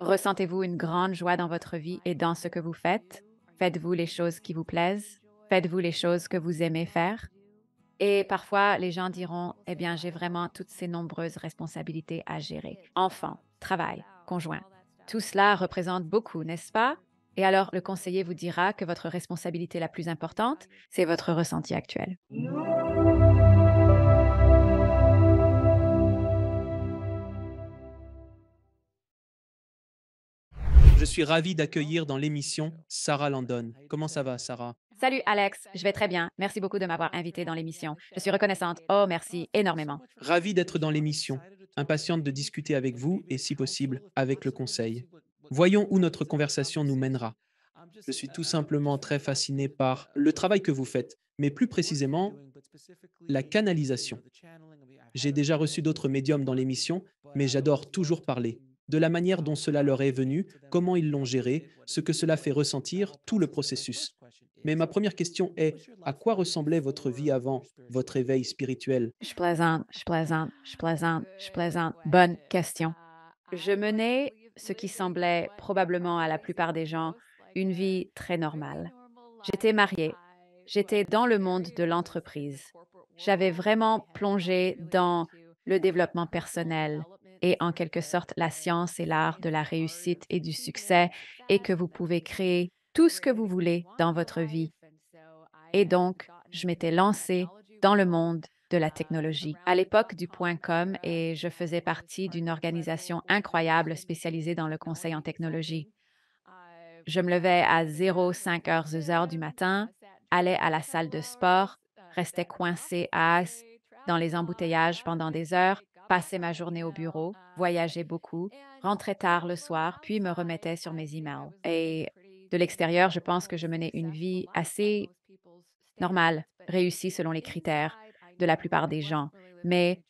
Ressentez-vous une grande joie dans votre vie et dans ce que vous faites? Faites-vous les choses qui vous plaisent? Faites-vous les choses que vous aimez faire? Et parfois, les gens diront, eh bien, j'ai vraiment toutes ces nombreuses responsabilités à gérer. Enfants, travail, conjoint. Tout cela représente beaucoup, n'est-ce pas? Et alors, le conseiller vous dira que votre responsabilité la plus importante, c'est votre ressenti actuel. Je suis ravi d'accueillir dans l'émission Sarah Landon. Comment ça va, Sarah Salut Alex, je vais très bien. Merci beaucoup de m'avoir invité dans l'émission. Je suis reconnaissante. Oh, merci énormément. Ravi d'être dans l'émission. Impatiente de discuter avec vous et si possible avec le conseil. Voyons où notre conversation nous mènera. Je suis tout simplement très fasciné par le travail que vous faites, mais plus précisément la canalisation. J'ai déjà reçu d'autres médiums dans l'émission, mais j'adore toujours parler de la manière dont cela leur est venu, comment ils l'ont géré, ce que cela fait ressentir, tout le processus. Mais ma première question est, à quoi ressemblait votre vie avant votre éveil spirituel Je plaisante, je plaisante, je plaisante, je plaisante. Bonne question. Je menais ce qui semblait probablement à la plupart des gens une vie très normale. J'étais mariée, j'étais dans le monde de l'entreprise. J'avais vraiment plongé dans le développement personnel, et en quelque sorte la science et l'art de la réussite et du succès et que vous pouvez créer tout ce que vous voulez dans votre vie. Et donc, je m'étais lancé dans le monde de la technologie. À l'époque du point com et je faisais partie d'une organisation incroyable spécialisée dans le conseil en technologie. Je me levais à 05 5 heures, 2 du matin, allais à la salle de sport, restais coincé à dans les embouteillages pendant des heures passais ma journée au bureau, voyageais beaucoup, rentrais tard le soir, puis me remettais sur mes emails. Et de l'extérieur, je pense que je menais une vie assez normale, réussie selon les critères de la plupart des gens. Mais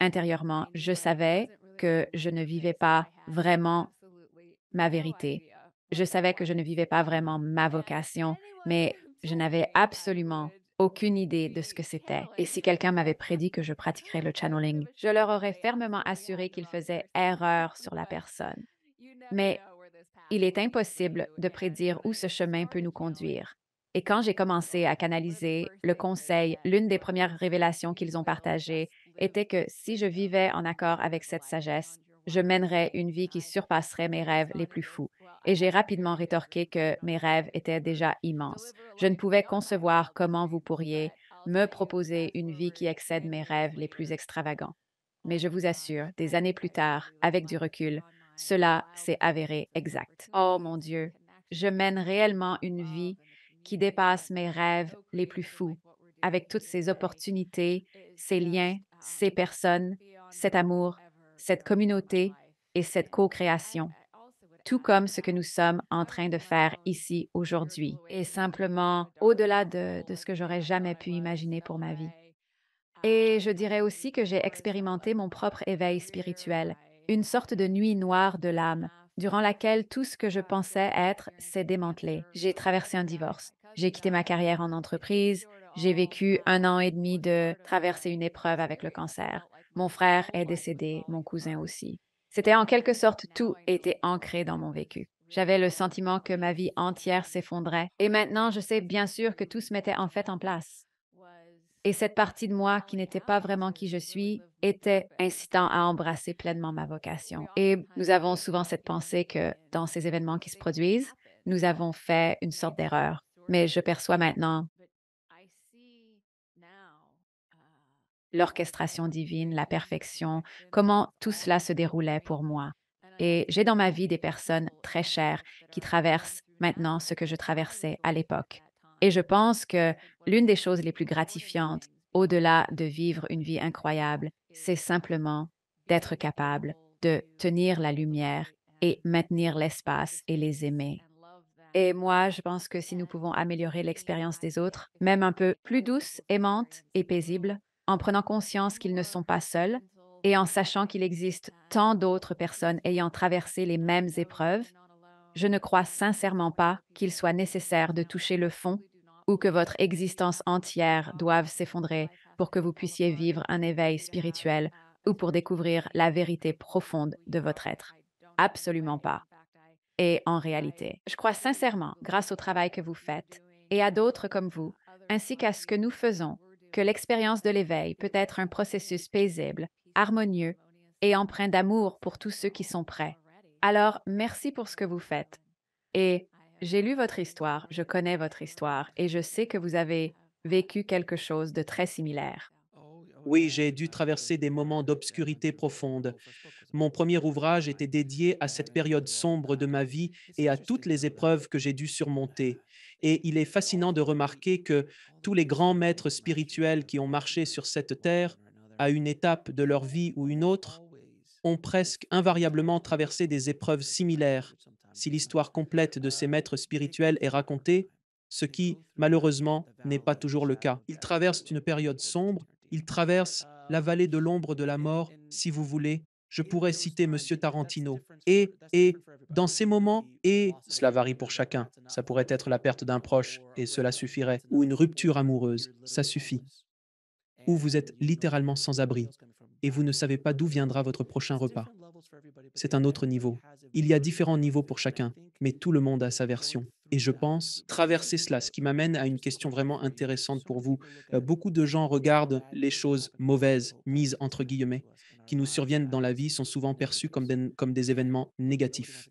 intérieurement, je savais que je ne vivais pas vraiment ma vérité. Je savais que je ne vivais pas vraiment ma vocation, mais je n'avais absolument aucune idée de ce que c'était. Et si quelqu'un m'avait prédit que je pratiquerais le channeling, je leur aurais fermement assuré qu'ils faisaient erreur sur la personne. Mais il est impossible de prédire où ce chemin peut nous conduire. Et quand j'ai commencé à canaliser le conseil, l'une des premières révélations qu'ils ont partagées était que si je vivais en accord avec cette sagesse, je mènerais une vie qui surpasserait mes rêves les plus fous. Et j'ai rapidement rétorqué que mes rêves étaient déjà immenses. Je ne pouvais concevoir comment vous pourriez me proposer une vie qui excède mes rêves les plus extravagants. Mais je vous assure, des années plus tard, avec du recul, cela s'est avéré exact. Oh mon Dieu, je mène réellement une vie qui dépasse mes rêves les plus fous, avec toutes ces opportunités, ces liens, ces personnes, cet amour, cette communauté et cette co-création, tout comme ce que nous sommes en train de faire ici aujourd'hui, et simplement au-delà de, ce que j'aurais jamais pu imaginer pour ma vie. Et je dirais aussi que j'ai expérimenté mon propre éveil spirituel, une sorte de nuit noire de l'âme, durant laquelle tout ce que je pensais être s'est démantelé. J'ai traversé un divorce, j'ai quitté ma carrière en entreprise, j'ai vécu un an et demi de traverser une épreuve avec le cancer. Mon frère est décédé, mon cousin aussi. C'était en quelque sorte tout était ancré dans mon vécu. J'avais le sentiment que ma vie entière s'effondrait, et maintenant je sais bien sûr que tout se mettait en fait en place. Et cette partie de moi qui n'était pas vraiment qui je suis était incitant à embrasser pleinement ma vocation. Et nous avons souvent cette pensée que dans ces événements qui se produisent, nous avons fait une sorte d'erreur. Mais je perçois maintenant l'orchestration divine, la perfection, comment tout cela se déroulait pour moi. Et j'ai dans ma vie des personnes très chères qui traversent maintenant ce que je traversais à l'époque. Et je pense que l'une des choses les plus gratifiantes, au-delà de vivre une vie incroyable, c'est simplement d'être capable de tenir la lumière et maintenir l'espace et les aimer. Et moi, je pense que si nous pouvons améliorer l'expérience des autres, même un peu plus douce, aimante et paisible, en prenant conscience qu'ils ne sont pas seuls et en sachant qu'il existe tant d'autres personnes ayant traversé les mêmes épreuves, je ne crois sincèrement pas qu'il soit nécessaire de toucher le fond ou que votre existence entière doive s'effondrer pour que vous puissiez vivre un éveil spirituel ou pour découvrir la vérité profonde de votre être. Absolument pas. Et en réalité, je crois sincèrement, grâce au travail que vous faites et à d'autres comme vous, ainsi qu'à ce que nous faisons, que l'expérience de l'éveil peut être un processus paisible, harmonieux et empreint d'amour pour tous ceux qui sont prêts. Alors, merci pour ce que vous faites. Et j'ai lu votre histoire, je connais votre histoire et je sais que vous avez vécu quelque chose de très similaire. Oui, j'ai dû traverser des moments d'obscurité profonde. Mon premier ouvrage était dédié à cette période sombre de ma vie et à toutes les épreuves que j'ai dû surmonter. Et il est fascinant de remarquer que tous les grands maîtres spirituels qui ont marché sur cette terre, à une étape de leur vie ou une autre, ont presque invariablement traversé des épreuves similaires. Si l'histoire complète de ces maîtres spirituels est racontée, ce qui, malheureusement, n'est pas toujours le cas. Ils traversent une période sombre, ils traversent la vallée de l'ombre de la mort, si vous voulez, je pourrais citer M. Tarantino. Et, et, dans ces moments, et, cela varie pour chacun. Ça pourrait être la perte d'un proche, et cela suffirait. Ou une rupture amoureuse, ça suffit. Ou vous êtes littéralement sans abri, et vous ne savez pas d'où viendra votre prochain repas. C'est un autre niveau. Il y a différents niveaux pour chacun, mais tout le monde a sa version et je pense traverser cela, ce qui m'amène à une question vraiment intéressante pour vous. Euh, beaucoup de gens regardent les choses mauvaises, mises entre guillemets, qui nous surviennent dans la vie, sont souvent perçues comme des, comme des événements négatifs.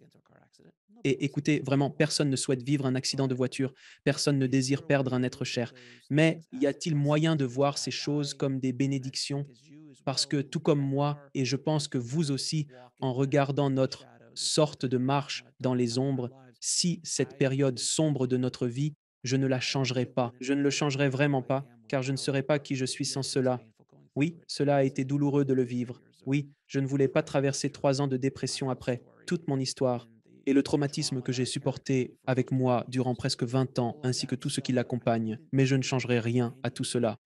Et écoutez, vraiment, personne ne souhaite vivre un accident de voiture, personne ne désire perdre un être cher. Mais y a-t-il moyen de voir ces choses comme des bénédictions Parce que tout comme moi, et je pense que vous aussi, en regardant notre sorte de marche dans les ombres, si cette période sombre de notre vie, je ne la changerai pas. Je ne le changerai vraiment pas, car je ne serai pas qui je suis sans cela. Oui, cela a été douloureux de le vivre. Oui, je ne voulais pas traverser trois ans de dépression après, toute mon histoire, et le traumatisme que j'ai supporté avec moi durant presque 20 ans, ainsi que tout ce qui l'accompagne. Mais je ne changerai rien à tout cela.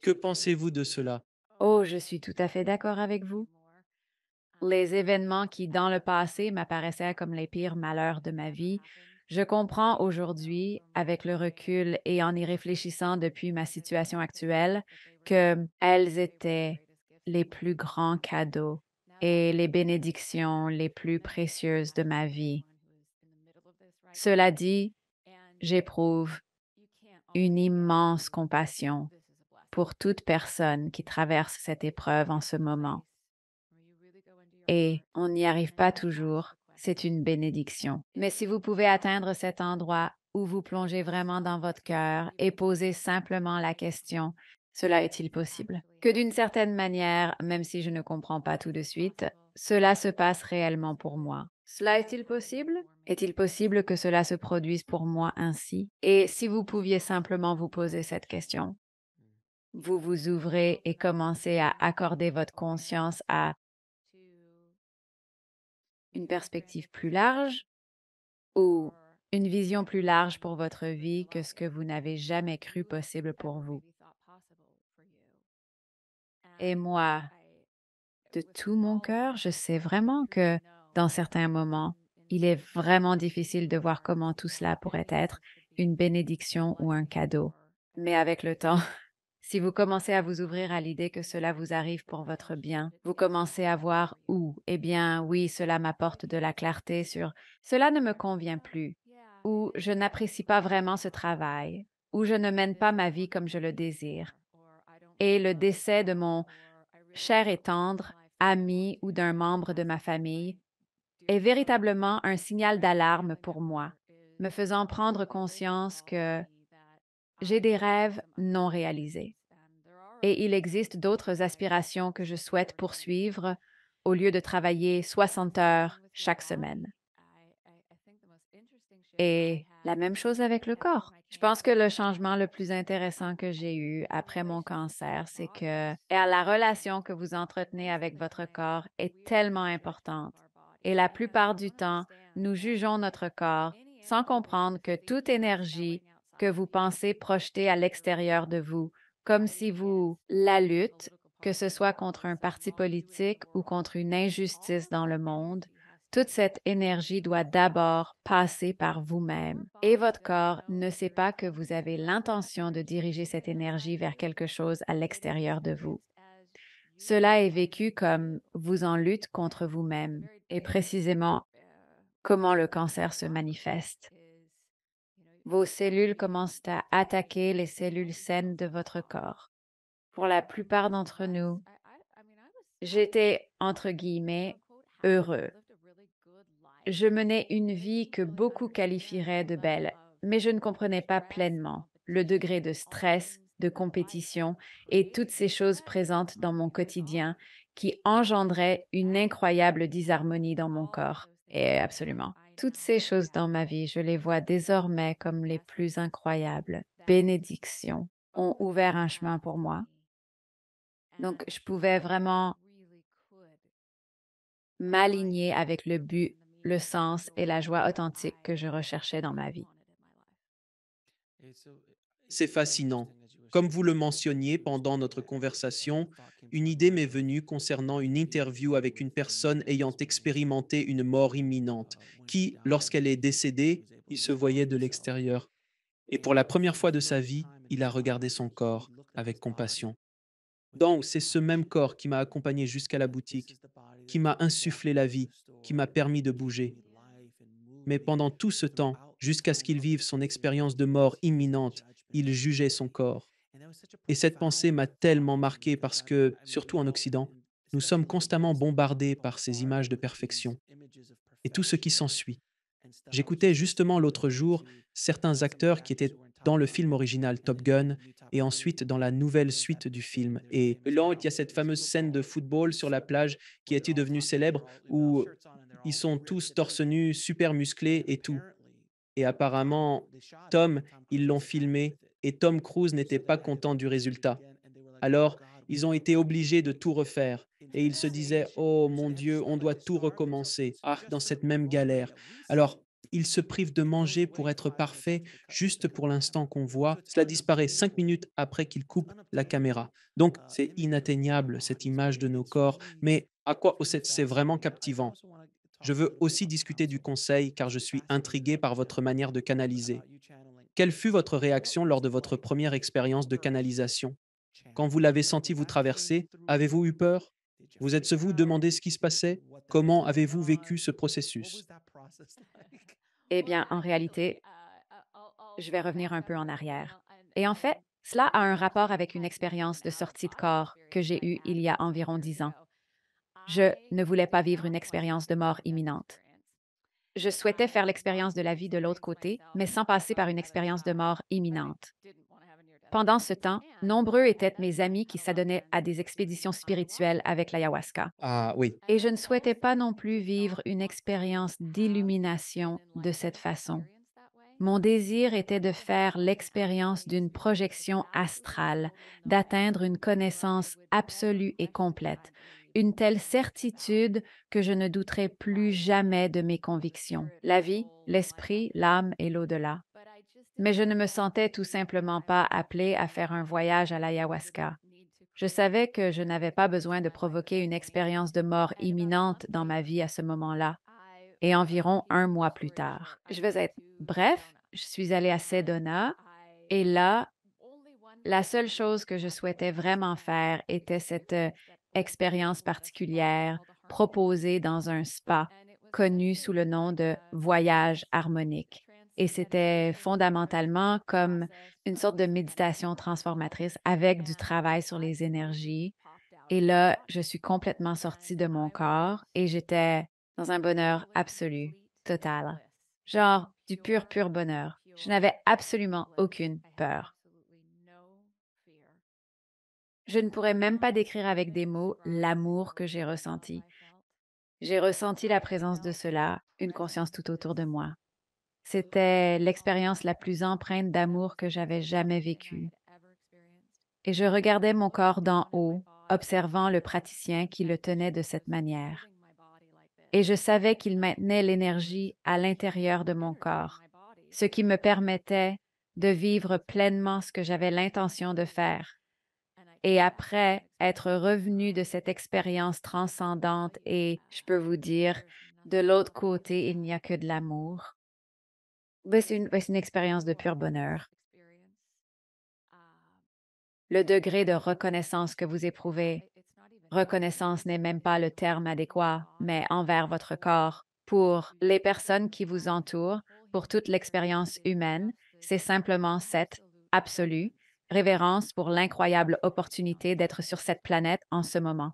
Que pensez-vous de cela Oh, je suis tout à fait d'accord avec vous les événements qui, dans le passé, m'apparaissaient comme les pires malheurs de ma vie, je comprends aujourd'hui, avec le recul et en y réfléchissant depuis ma situation actuelle, que elles étaient les plus grands cadeaux et les bénédictions les plus précieuses de ma vie. Cela dit, j'éprouve une immense compassion pour toute personne qui traverse cette épreuve en ce moment et on n'y arrive pas toujours, c'est une bénédiction. Mais si vous pouvez atteindre cet endroit où vous plongez vraiment dans votre cœur et posez simplement la question, cela est-il possible Que d'une certaine manière, même si je ne comprends pas tout de suite, cela se passe réellement pour moi. Cela est-il possible Est-il possible que cela se produise pour moi ainsi Et si vous pouviez simplement vous poser cette question, vous vous ouvrez et commencez à accorder votre conscience à une perspective plus large ou une vision plus large pour votre vie que ce que vous n'avez jamais cru possible pour vous. Et moi, de tout mon cœur, je sais vraiment que dans certains moments, il est vraiment difficile de voir comment tout cela pourrait être une bénédiction ou un cadeau. Mais avec le temps, si vous commencez à vous ouvrir à l'idée que cela vous arrive pour votre bien, vous commencez à voir où, eh bien oui, cela m'apporte de la clarté sur cela ne me convient plus, ou je n'apprécie pas vraiment ce travail, ou je ne mène pas ma vie comme je le désire. Et le décès de mon cher et tendre ami ou d'un membre de ma famille est véritablement un signal d'alarme pour moi, me faisant prendre conscience que j'ai des rêves non réalisés. Et il existe d'autres aspirations que je souhaite poursuivre au lieu de travailler 60 heures chaque semaine. Et la même chose avec le corps. Je pense que le changement le plus intéressant que j'ai eu après mon cancer, c'est que la relation que vous entretenez avec votre corps est tellement importante. Et la plupart du temps, nous jugeons notre corps sans comprendre que toute énergie que vous pensez projeter à l'extérieur de vous, comme si vous, la lutte, que ce soit contre un parti politique ou contre une injustice dans le monde, toute cette énergie doit d'abord passer par vous-même et votre corps ne sait pas que vous avez l'intention de diriger cette énergie vers quelque chose à l'extérieur de vous. Cela est vécu comme vous en lutte contre vous-même et précisément comment le cancer se manifeste vos cellules commencent à attaquer les cellules saines de votre corps. Pour la plupart d'entre nous, j'étais, entre guillemets, heureux. Je menais une vie que beaucoup qualifieraient de belle, mais je ne comprenais pas pleinement le degré de stress, de compétition et toutes ces choses présentes dans mon quotidien qui engendraient une incroyable disharmonie dans mon corps. Et absolument. Toutes ces choses dans ma vie, je les vois désormais comme les plus incroyables bénédictions ont ouvert un chemin pour moi. Donc, je pouvais vraiment m'aligner avec le but, le sens et la joie authentique que je recherchais dans ma vie. C'est fascinant. Comme vous le mentionniez pendant notre conversation, une idée m'est venue concernant une interview avec une personne ayant expérimenté une mort imminente, qui, lorsqu'elle est décédée, il se voyait de l'extérieur. Et pour la première fois de sa vie, il a regardé son corps avec compassion. Donc, c'est ce même corps qui m'a accompagné jusqu'à la boutique, qui m'a insufflé la vie, qui m'a permis de bouger. Mais pendant tout ce temps, jusqu'à ce qu'il vive son expérience de mort imminente, il jugeait son corps. Et cette pensée m'a tellement marqué parce que, surtout en Occident, nous sommes constamment bombardés par ces images de perfection et tout ce qui s'ensuit. J'écoutais justement l'autre jour certains acteurs qui étaient dans le film original Top Gun et ensuite dans la nouvelle suite du film. Et là, il y a cette fameuse scène de football sur la plage qui est devenue célèbre où ils sont tous torse nus, super musclés et tout. Et apparemment, Tom, ils l'ont filmé et Tom Cruise n'était pas content du résultat. Alors, ils ont été obligés de tout refaire. Et ils se disaient, oh mon Dieu, on doit tout recommencer ah. dans cette même galère. Alors, ils se privent de manger pour être parfaits juste pour l'instant qu'on voit. Cela disparaît cinq minutes après qu'ils coupent la caméra. Donc, c'est inatteignable, cette image de nos corps. Mais à quoi c'est vraiment captivant Je veux aussi discuter du conseil car je suis intrigué par votre manière de canaliser. Quelle fut votre réaction lors de votre première expérience de canalisation Quand vous l'avez senti vous traverser, avez-vous eu peur Vous êtes-vous demandé ce qui se passait Comment avez-vous vécu ce processus Eh bien, en réalité, je vais revenir un peu en arrière. Et en fait, cela a un rapport avec une expérience de sortie de corps que j'ai eue il y a environ dix ans. Je ne voulais pas vivre une expérience de mort imminente. Je souhaitais faire l'expérience de la vie de l'autre côté, mais sans passer par une expérience de mort imminente. Pendant ce temps, nombreux étaient mes amis qui s'adonnaient à des expéditions spirituelles avec l'ayahuasca. Ah oui. Et je ne souhaitais pas non plus vivre une expérience d'illumination de cette façon. Mon désir était de faire l'expérience d'une projection astrale, d'atteindre une connaissance absolue et complète, une telle certitude que je ne douterai plus jamais de mes convictions, la vie, l'esprit, l'âme et l'au-delà. Mais je ne me sentais tout simplement pas appelé à faire un voyage à l'ayahuasca. Je savais que je n'avais pas besoin de provoquer une expérience de mort imminente dans ma vie à ce moment-là, et environ un mois plus tard. Je vais être bref, je suis allé à Sedona, et là, la seule chose que je souhaitais vraiment faire était cette euh, expérience particulière proposée dans un spa connu sous le nom de voyage harmonique. Et c'était fondamentalement comme une sorte de méditation transformatrice avec du travail sur les énergies. Et là, je suis complètement sortie de mon corps et j'étais dans un bonheur absolu, total. Genre du pur, pur bonheur. Je n'avais absolument aucune peur. Je ne pourrais même pas décrire avec des mots l'amour que j'ai ressenti. J'ai ressenti la présence de cela, une conscience tout autour de moi. C'était l'expérience la plus empreinte d'amour que j'avais jamais vécue. Et je regardais mon corps d'en haut, observant le praticien qui le tenait de cette manière. Et je savais qu'il maintenait l'énergie à l'intérieur de mon corps, ce qui me permettait de vivre pleinement ce que j'avais l'intention de faire, et après être revenu de cette expérience transcendante et je peux vous dire, de l'autre côté, il n'y a que de l'amour. Ben, ben, c'est une, expérience de pur bonheur. Le degré de reconnaissance que vous éprouvez, reconnaissance n'est même pas le terme adéquat, mais envers votre corps, pour les personnes qui vous entourent, pour toute l'expérience humaine, c'est simplement cette absolue révérence pour l'incroyable opportunité d'être sur cette planète en ce moment.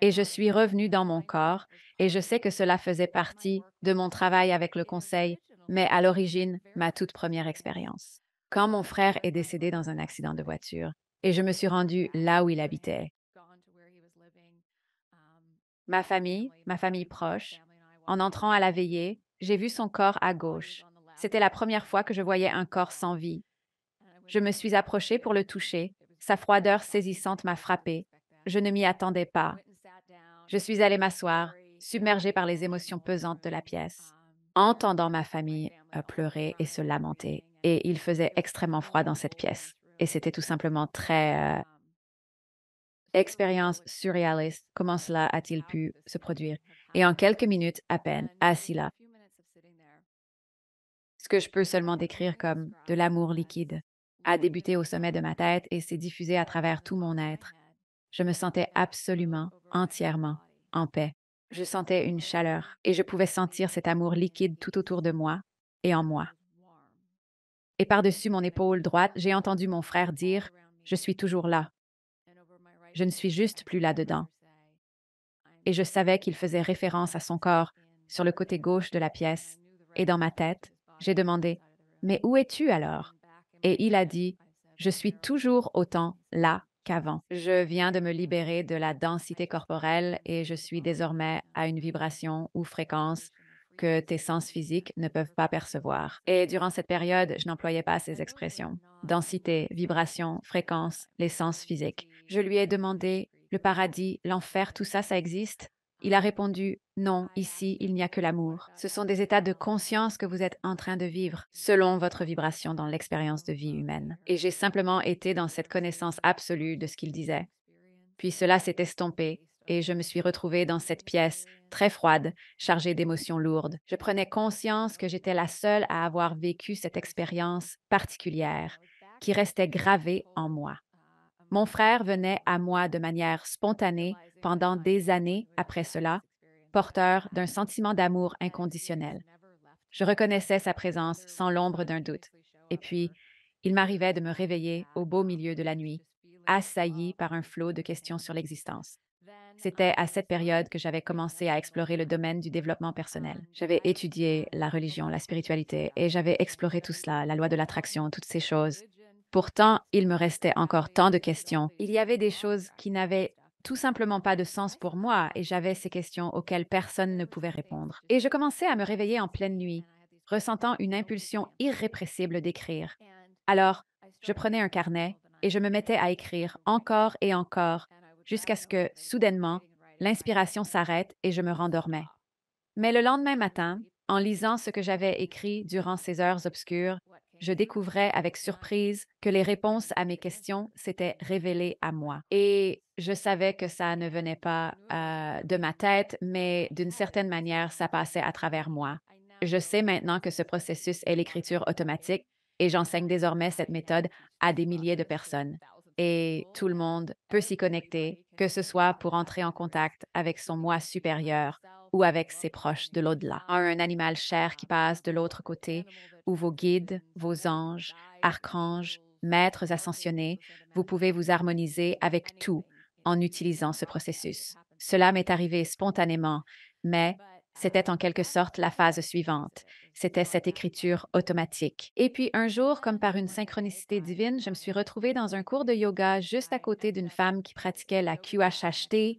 Et je suis revenu dans mon corps, et je sais que cela faisait partie de mon travail avec le Conseil, mais à l'origine, ma toute première expérience. Quand mon frère est décédé dans un accident de voiture, et je me suis rendu là où il habitait, ma famille, ma famille proche, en entrant à la veillée, j'ai vu son corps à gauche. C'était la première fois que je voyais un corps sans vie, je me suis approchée pour le toucher. Sa froideur saisissante m'a frappée. Je ne m'y attendais pas. Je suis allée m'asseoir, submergée par les émotions pesantes de la pièce, entendant ma famille euh, pleurer et se lamenter. Et il faisait extrêmement froid dans cette pièce. Et c'était tout simplement très... Euh, expérience surréaliste, comment cela a-t-il pu se produire Et en quelques minutes à peine, assis là, ce que je peux seulement décrire comme de l'amour liquide a débuté au sommet de ma tête et s'est diffusé à travers tout mon être. Je me sentais absolument, entièrement, en paix. Je sentais une chaleur et je pouvais sentir cet amour liquide tout autour de moi et en moi. Et par-dessus mon épaule droite, j'ai entendu mon frère dire ⁇ Je suis toujours là ⁇ Je ne suis juste plus là-dedans. Et je savais qu'il faisait référence à son corps sur le côté gauche de la pièce. Et dans ma tête, j'ai demandé ⁇ Mais où es-tu alors ?⁇ et il a dit, je suis toujours autant là qu'avant. Je viens de me libérer de la densité corporelle et je suis désormais à une vibration ou fréquence que tes sens physiques ne peuvent pas percevoir. Et durant cette période, je n'employais pas ces expressions. Densité, vibration, fréquence, les sens physiques. Je lui ai demandé, le paradis, l'enfer, tout ça, ça existe il a répondu Non, ici, il n'y a que l'amour. Ce sont des états de conscience que vous êtes en train de vivre, selon votre vibration dans l'expérience de vie humaine. Et j'ai simplement été dans cette connaissance absolue de ce qu'il disait. Puis cela s'est estompé, et je me suis retrouvée dans cette pièce très froide, chargée d'émotions lourdes. Je prenais conscience que j'étais la seule à avoir vécu cette expérience particulière, qui restait gravée en moi. Mon frère venait à moi de manière spontanée pendant des années après cela, porteur d'un sentiment d'amour inconditionnel. Je reconnaissais sa présence sans l'ombre d'un doute. Et puis, il m'arrivait de me réveiller au beau milieu de la nuit, assailli par un flot de questions sur l'existence. C'était à cette période que j'avais commencé à explorer le domaine du développement personnel. J'avais étudié la religion, la spiritualité, et j'avais exploré tout cela, la loi de l'attraction, toutes ces choses. Pourtant, il me restait encore tant de questions. Il y avait des choses qui n'avaient tout simplement pas de sens pour moi et j'avais ces questions auxquelles personne ne pouvait répondre. Et je commençais à me réveiller en pleine nuit, ressentant une impulsion irrépressible d'écrire. Alors, je prenais un carnet et je me mettais à écrire encore et encore jusqu'à ce que, soudainement, l'inspiration s'arrête et je me rendormais. Mais le lendemain matin, en lisant ce que j'avais écrit durant ces heures obscures, je découvrais avec surprise que les réponses à mes questions s'étaient révélées à moi. Et je savais que ça ne venait pas euh, de ma tête, mais d'une certaine manière, ça passait à travers moi. Je sais maintenant que ce processus est l'écriture automatique et j'enseigne désormais cette méthode à des milliers de personnes. Et tout le monde peut s'y connecter, que ce soit pour entrer en contact avec son moi supérieur ou avec ses proches de l'au-delà. Un animal cher qui passe de l'autre côté, ou vos guides, vos anges, archanges, maîtres ascensionnés, vous pouvez vous harmoniser avec tout en utilisant ce processus. Cela m'est arrivé spontanément, mais c'était en quelque sorte la phase suivante. C'était cette écriture automatique. Et puis un jour, comme par une synchronicité divine, je me suis retrouvée dans un cours de yoga juste à côté d'une femme qui pratiquait la QHHT,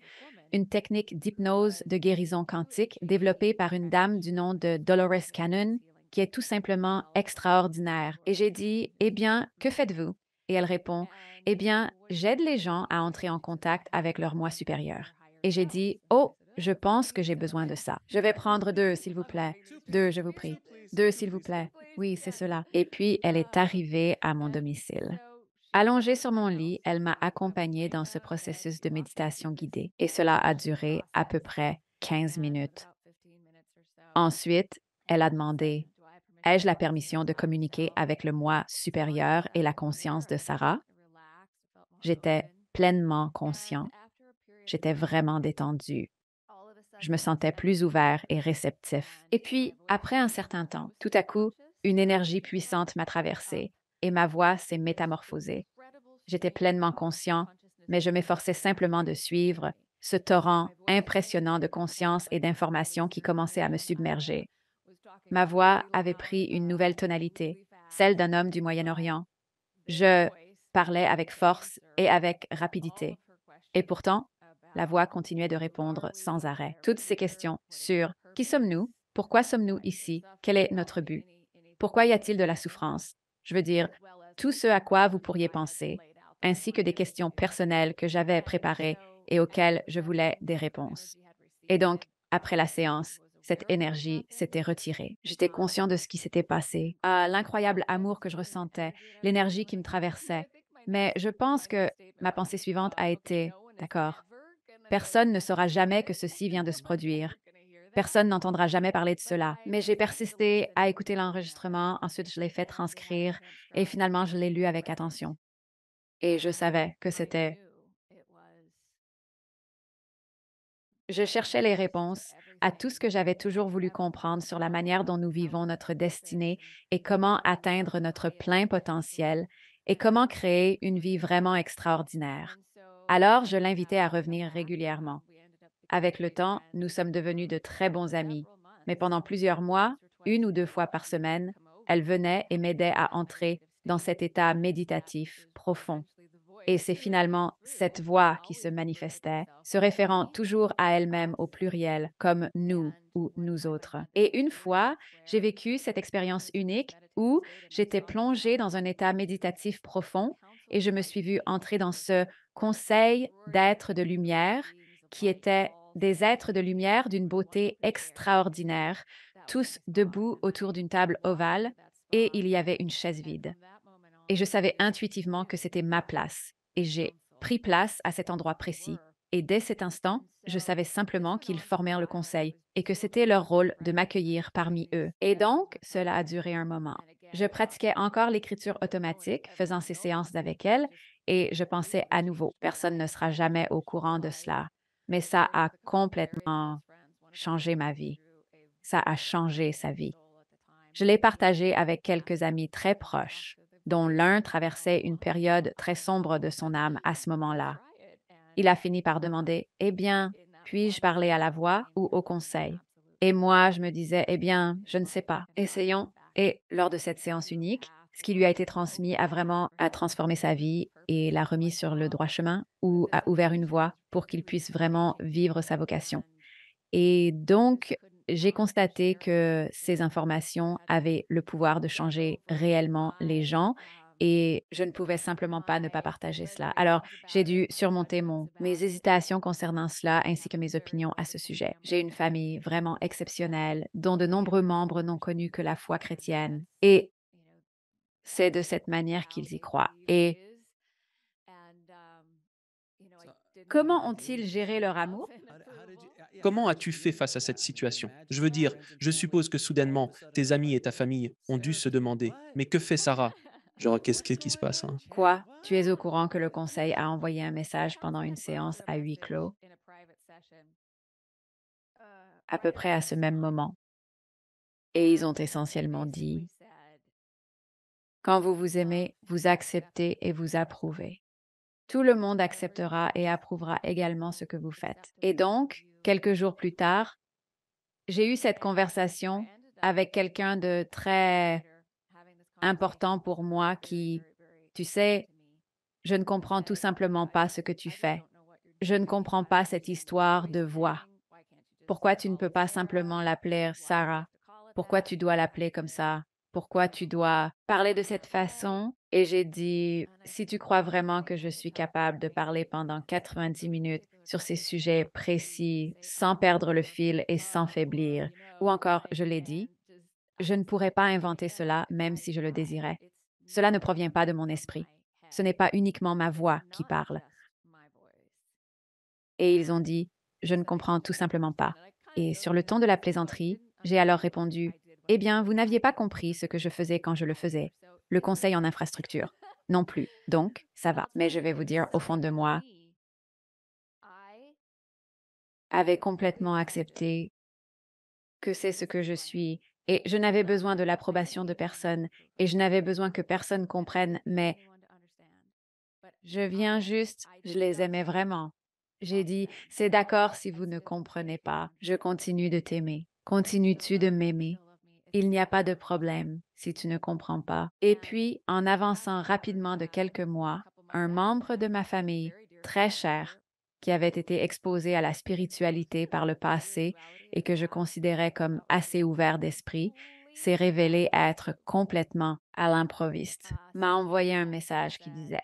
une technique d'hypnose de guérison quantique développée par une dame du nom de Dolores Cannon, qui est tout simplement extraordinaire. Et j'ai dit, eh bien, que faites-vous Et elle répond, eh bien, j'aide les gens à entrer en contact avec leur moi supérieur. Et j'ai dit, oh, je pense que j'ai besoin de ça. Je vais prendre deux, s'il vous plaît. Deux, je vous prie. Deux, s'il vous plaît. Oui, c'est cela. Et puis, elle est arrivée à mon domicile. Allongée sur mon lit, elle m'a accompagnée dans ce processus de méditation guidée et cela a duré à peu près 15 minutes. Ensuite, elle a demandé Ai-je la permission de communiquer avec le moi supérieur et la conscience de Sarah J'étais pleinement conscient. J'étais vraiment détendu. Je me sentais plus ouvert et réceptif. Et puis, après un certain temps, tout à coup, une énergie puissante m'a traversée et ma voix s'est métamorphosée. J'étais pleinement conscient, mais je m'efforçais simplement de suivre ce torrent impressionnant de conscience et d'informations qui commençait à me submerger. Ma voix avait pris une nouvelle tonalité, celle d'un homme du Moyen-Orient. Je parlais avec force et avec rapidité. Et pourtant, la voix continuait de répondre sans arrêt. Toutes ces questions sur qui sommes-nous, pourquoi sommes-nous ici, quel est notre but, pourquoi y a-t-il de la souffrance, je veux dire, tout ce à quoi vous pourriez penser, ainsi que des questions personnelles que j'avais préparées et auxquelles je voulais des réponses. Et donc, après la séance, cette énergie s'était retirée. J'étais conscient de ce qui s'était passé, à l'incroyable amour que je ressentais, l'énergie qui me traversait. Mais je pense que ma pensée suivante a été, d'accord, personne ne saura jamais que ceci vient de se produire. Personne n'entendra jamais parler de cela. Mais j'ai persisté à écouter l'enregistrement, ensuite je l'ai fait transcrire et finalement je l'ai lu avec attention. Et je savais que c'était... Je cherchais les réponses à tout ce que j'avais toujours voulu comprendre sur la manière dont nous vivons notre destinée et comment atteindre notre plein potentiel et comment créer une vie vraiment extraordinaire. Alors, je l'invitais à revenir régulièrement. Avec le temps, nous sommes devenus de très bons amis. Mais pendant plusieurs mois, une ou deux fois par semaine, elle venait et m'aidait à entrer dans cet état méditatif profond. Et c'est finalement cette voix qui se manifestait, se référant toujours à elle-même au pluriel, comme nous ou nous autres. Et une fois, j'ai vécu cette expérience unique où j'étais plongée dans un état méditatif profond et je me suis vue entrer dans ce conseil d'être de lumière qui était des êtres de lumière d'une beauté extraordinaire, tous debout autour d'une table ovale, et il y avait une chaise vide. Et je savais intuitivement que c'était ma place, et j'ai pris place à cet endroit précis. Et dès cet instant, je savais simplement qu'ils formèrent le conseil et que c'était leur rôle de m'accueillir parmi eux. Et donc, cela a duré un moment. Je pratiquais encore l'écriture automatique, faisant ces séances avec elle, et je pensais à nouveau, personne ne sera jamais au courant de cela mais ça a complètement changé ma vie. Ça a changé sa vie. Je l'ai partagé avec quelques amis très proches, dont l'un traversait une période très sombre de son âme à ce moment-là. Il a fini par demander, Eh bien, puis-je parler à la voix ou au conseil Et moi, je me disais, Eh bien, je ne sais pas. Essayons. Et lors de cette séance unique, ce qui lui a été transmis a vraiment transformé sa vie et l'a remis sur le droit chemin ou a ouvert une voie pour qu'il puisse vraiment vivre sa vocation. Et donc, j'ai constaté que ces informations avaient le pouvoir de changer réellement les gens et je ne pouvais simplement pas ne pas partager cela. Alors, j'ai dû surmonter mes hésitations concernant cela ainsi que mes opinions à ce sujet. J'ai une famille vraiment exceptionnelle, dont de nombreux membres n'ont connu que la foi chrétienne. Et c'est de cette manière qu'ils y croient. Et Comment ont-ils géré leur amour Comment as-tu fait face à cette situation Je veux dire, je suppose que soudainement, tes amis et ta famille ont dû se demander, mais que fait Sarah Genre, qu'est-ce qui se passe hein Quoi Tu es au courant que le conseil a envoyé un message pendant une séance à huis clos, à peu près à ce même moment. Et ils ont essentiellement dit, quand vous vous aimez, vous acceptez et vous approuvez tout le monde acceptera et approuvera également ce que vous faites. Et donc, quelques jours plus tard, j'ai eu cette conversation avec quelqu'un de très important pour moi qui, tu sais, je ne comprends tout simplement pas ce que tu fais. Je ne comprends pas cette histoire de voix. Pourquoi tu ne peux pas simplement l'appeler Sarah Pourquoi tu dois l'appeler comme ça Pourquoi tu dois parler de cette façon et j'ai dit, si tu crois vraiment que je suis capable de parler pendant 90 minutes sur ces sujets précis, sans perdre le fil et sans faiblir, ou encore, je l'ai dit, je ne pourrais pas inventer cela même si je le désirais. Cela ne provient pas de mon esprit. Ce n'est pas uniquement ma voix qui parle. Et ils ont dit, je ne comprends tout simplement pas. Et sur le ton de la plaisanterie, j'ai alors répondu, Eh bien, vous n'aviez pas compris ce que je faisais quand je le faisais le conseil en infrastructure non plus. Donc, ça va. Mais je vais vous dire, au fond de moi, avait complètement accepté que c'est ce que je suis et je n'avais besoin de l'approbation de personne et je n'avais besoin que personne comprenne, mais je viens juste, je les aimais vraiment. J'ai dit, c'est d'accord si vous ne comprenez pas, je continue de t'aimer. Continues-tu de m'aimer il n'y a pas de problème si tu ne comprends pas. Et euh, puis, en avançant rapidement de quelques mois, un membre de ma famille, très cher, qui avait été exposé à la spiritualité par le passé et que je considérais comme assez ouvert d'esprit, s'est révélé être complètement à l'improviste. M'a envoyé un message qui disait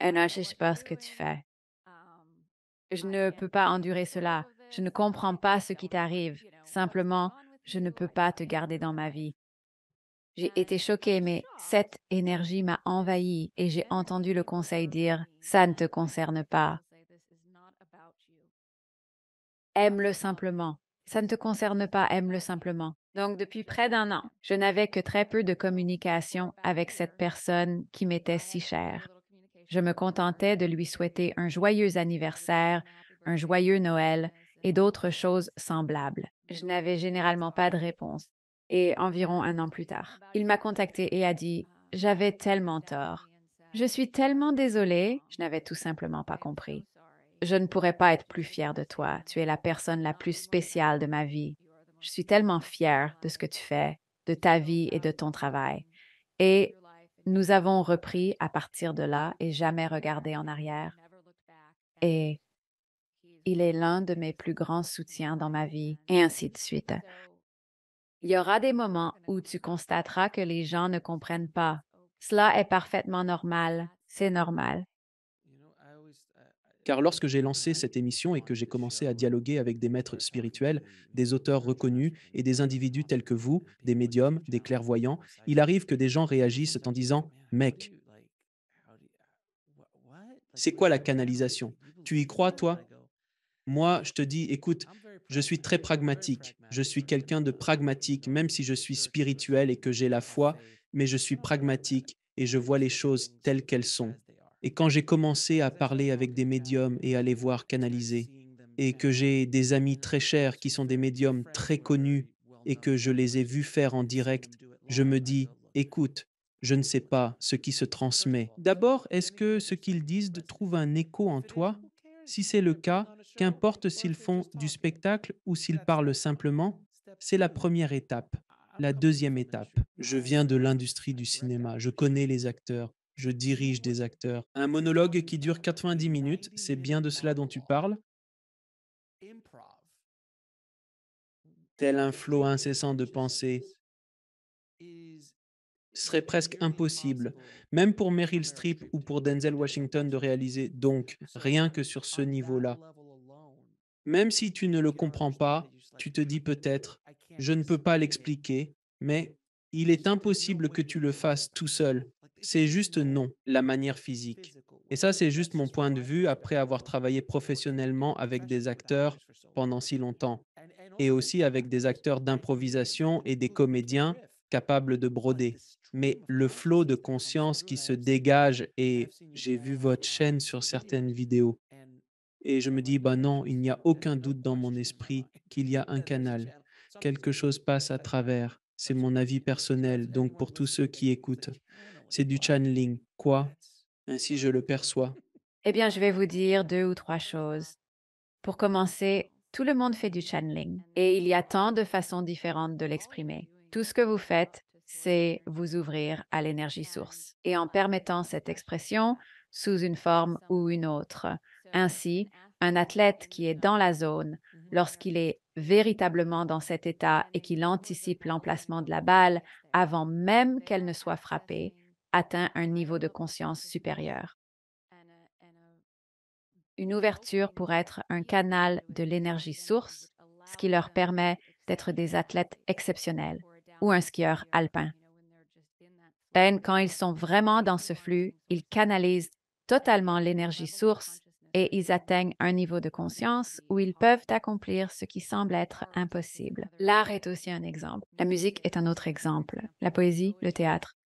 je ne sais pas ce que tu fais. Je ne peux pas endurer cela. Je ne comprends pas ce qui t'arrive. Simplement, je ne peux pas te garder dans ma vie. J'ai ah, été choquée, mais cette énergie m'a envahie et j'ai entendu le conseil dire, ça ne te concerne pas. Aime-le simplement. Ça ne te concerne pas, aime-le simplement. Donc, depuis près d'un an, je n'avais que très peu de communication avec cette personne qui m'était si chère. Je me contentais de lui souhaiter un joyeux anniversaire, un joyeux Noël et d'autres choses semblables. Je n'avais généralement pas de réponse. Et environ un an plus tard, il m'a contacté et a dit ⁇ J'avais tellement tort. Je suis tellement désolée, je n'avais tout simplement pas compris. Je ne pourrais pas être plus fière de toi. Tu es la personne la plus spéciale de ma vie. Je suis tellement fière de ce que tu fais, de ta vie et de ton travail. Et nous avons repris à partir de là et jamais regardé en arrière. Et il est l'un de mes plus grands soutiens dans ma vie, et ainsi de suite. Il y aura des moments où tu constateras que les gens ne comprennent pas. Cela est parfaitement normal, c'est normal. Car lorsque j'ai lancé cette émission et que j'ai commencé à dialoguer avec des maîtres spirituels, des auteurs reconnus et des individus tels que vous, des médiums, des clairvoyants, il arrive que des gens réagissent en disant ⁇ Mec, c'est quoi la canalisation Tu y crois, toi moi, je te dis, écoute, je suis très pragmatique. Je suis quelqu'un de pragmatique, même si je suis spirituel et que j'ai la foi, mais je suis pragmatique et je vois les choses telles qu'elles sont. Et quand j'ai commencé à parler avec des médiums et à les voir canaliser, et que j'ai des amis très chers qui sont des médiums très connus et que je les ai vus faire en direct, je me dis, écoute, je ne sais pas ce qui se transmet. D'abord, est-ce que ce qu'ils disent trouve un écho en toi si c'est le cas, qu'importe s'ils font du spectacle ou s'ils parlent simplement, c'est la première étape. La deuxième étape, je viens de l'industrie du cinéma, je connais les acteurs, je dirige des acteurs. Un monologue qui dure 90 minutes, c'est bien de cela dont tu parles. Tel un flot incessant de pensées serait presque impossible, même pour Meryl Streep ou pour Denzel Washington, de réaliser, donc rien que sur ce niveau-là. Même si tu ne le comprends pas, tu te dis peut-être, je ne peux pas l'expliquer, mais il est impossible que tu le fasses tout seul. C'est juste non, la manière physique. Et ça, c'est juste mon point de vue après avoir travaillé professionnellement avec des acteurs pendant si longtemps, et aussi avec des acteurs d'improvisation et des comédiens capable de broder, mais le flot de conscience qui se dégage et j'ai vu votre chaîne sur certaines vidéos et je me dis, ben non, il n'y a aucun doute dans mon esprit qu'il y a un canal. Quelque chose passe à travers. C'est mon avis personnel, donc pour tous ceux qui écoutent. C'est du channeling. Quoi Ainsi je le perçois. Eh bien, je vais vous dire deux ou trois choses. Pour commencer, tout le monde fait du channeling et il y a tant de façons différentes de l'exprimer. Tout ce que vous faites, c'est vous ouvrir à l'énergie source et en permettant cette expression sous une forme ou une autre. Ainsi, un athlète qui est dans la zone, lorsqu'il est véritablement dans cet état et qu'il anticipe l'emplacement de la balle avant même qu'elle ne soit frappée, atteint un niveau de conscience supérieur. Une ouverture pour être un canal de l'énergie source, ce qui leur permet d'être des athlètes exceptionnels ou un skieur alpin. Ben, quand ils sont vraiment dans ce flux, ils canalisent totalement l'énergie source et ils atteignent un niveau de conscience où ils peuvent accomplir ce qui semble être impossible. L'art est aussi un exemple. La musique est un autre exemple. La poésie, le théâtre.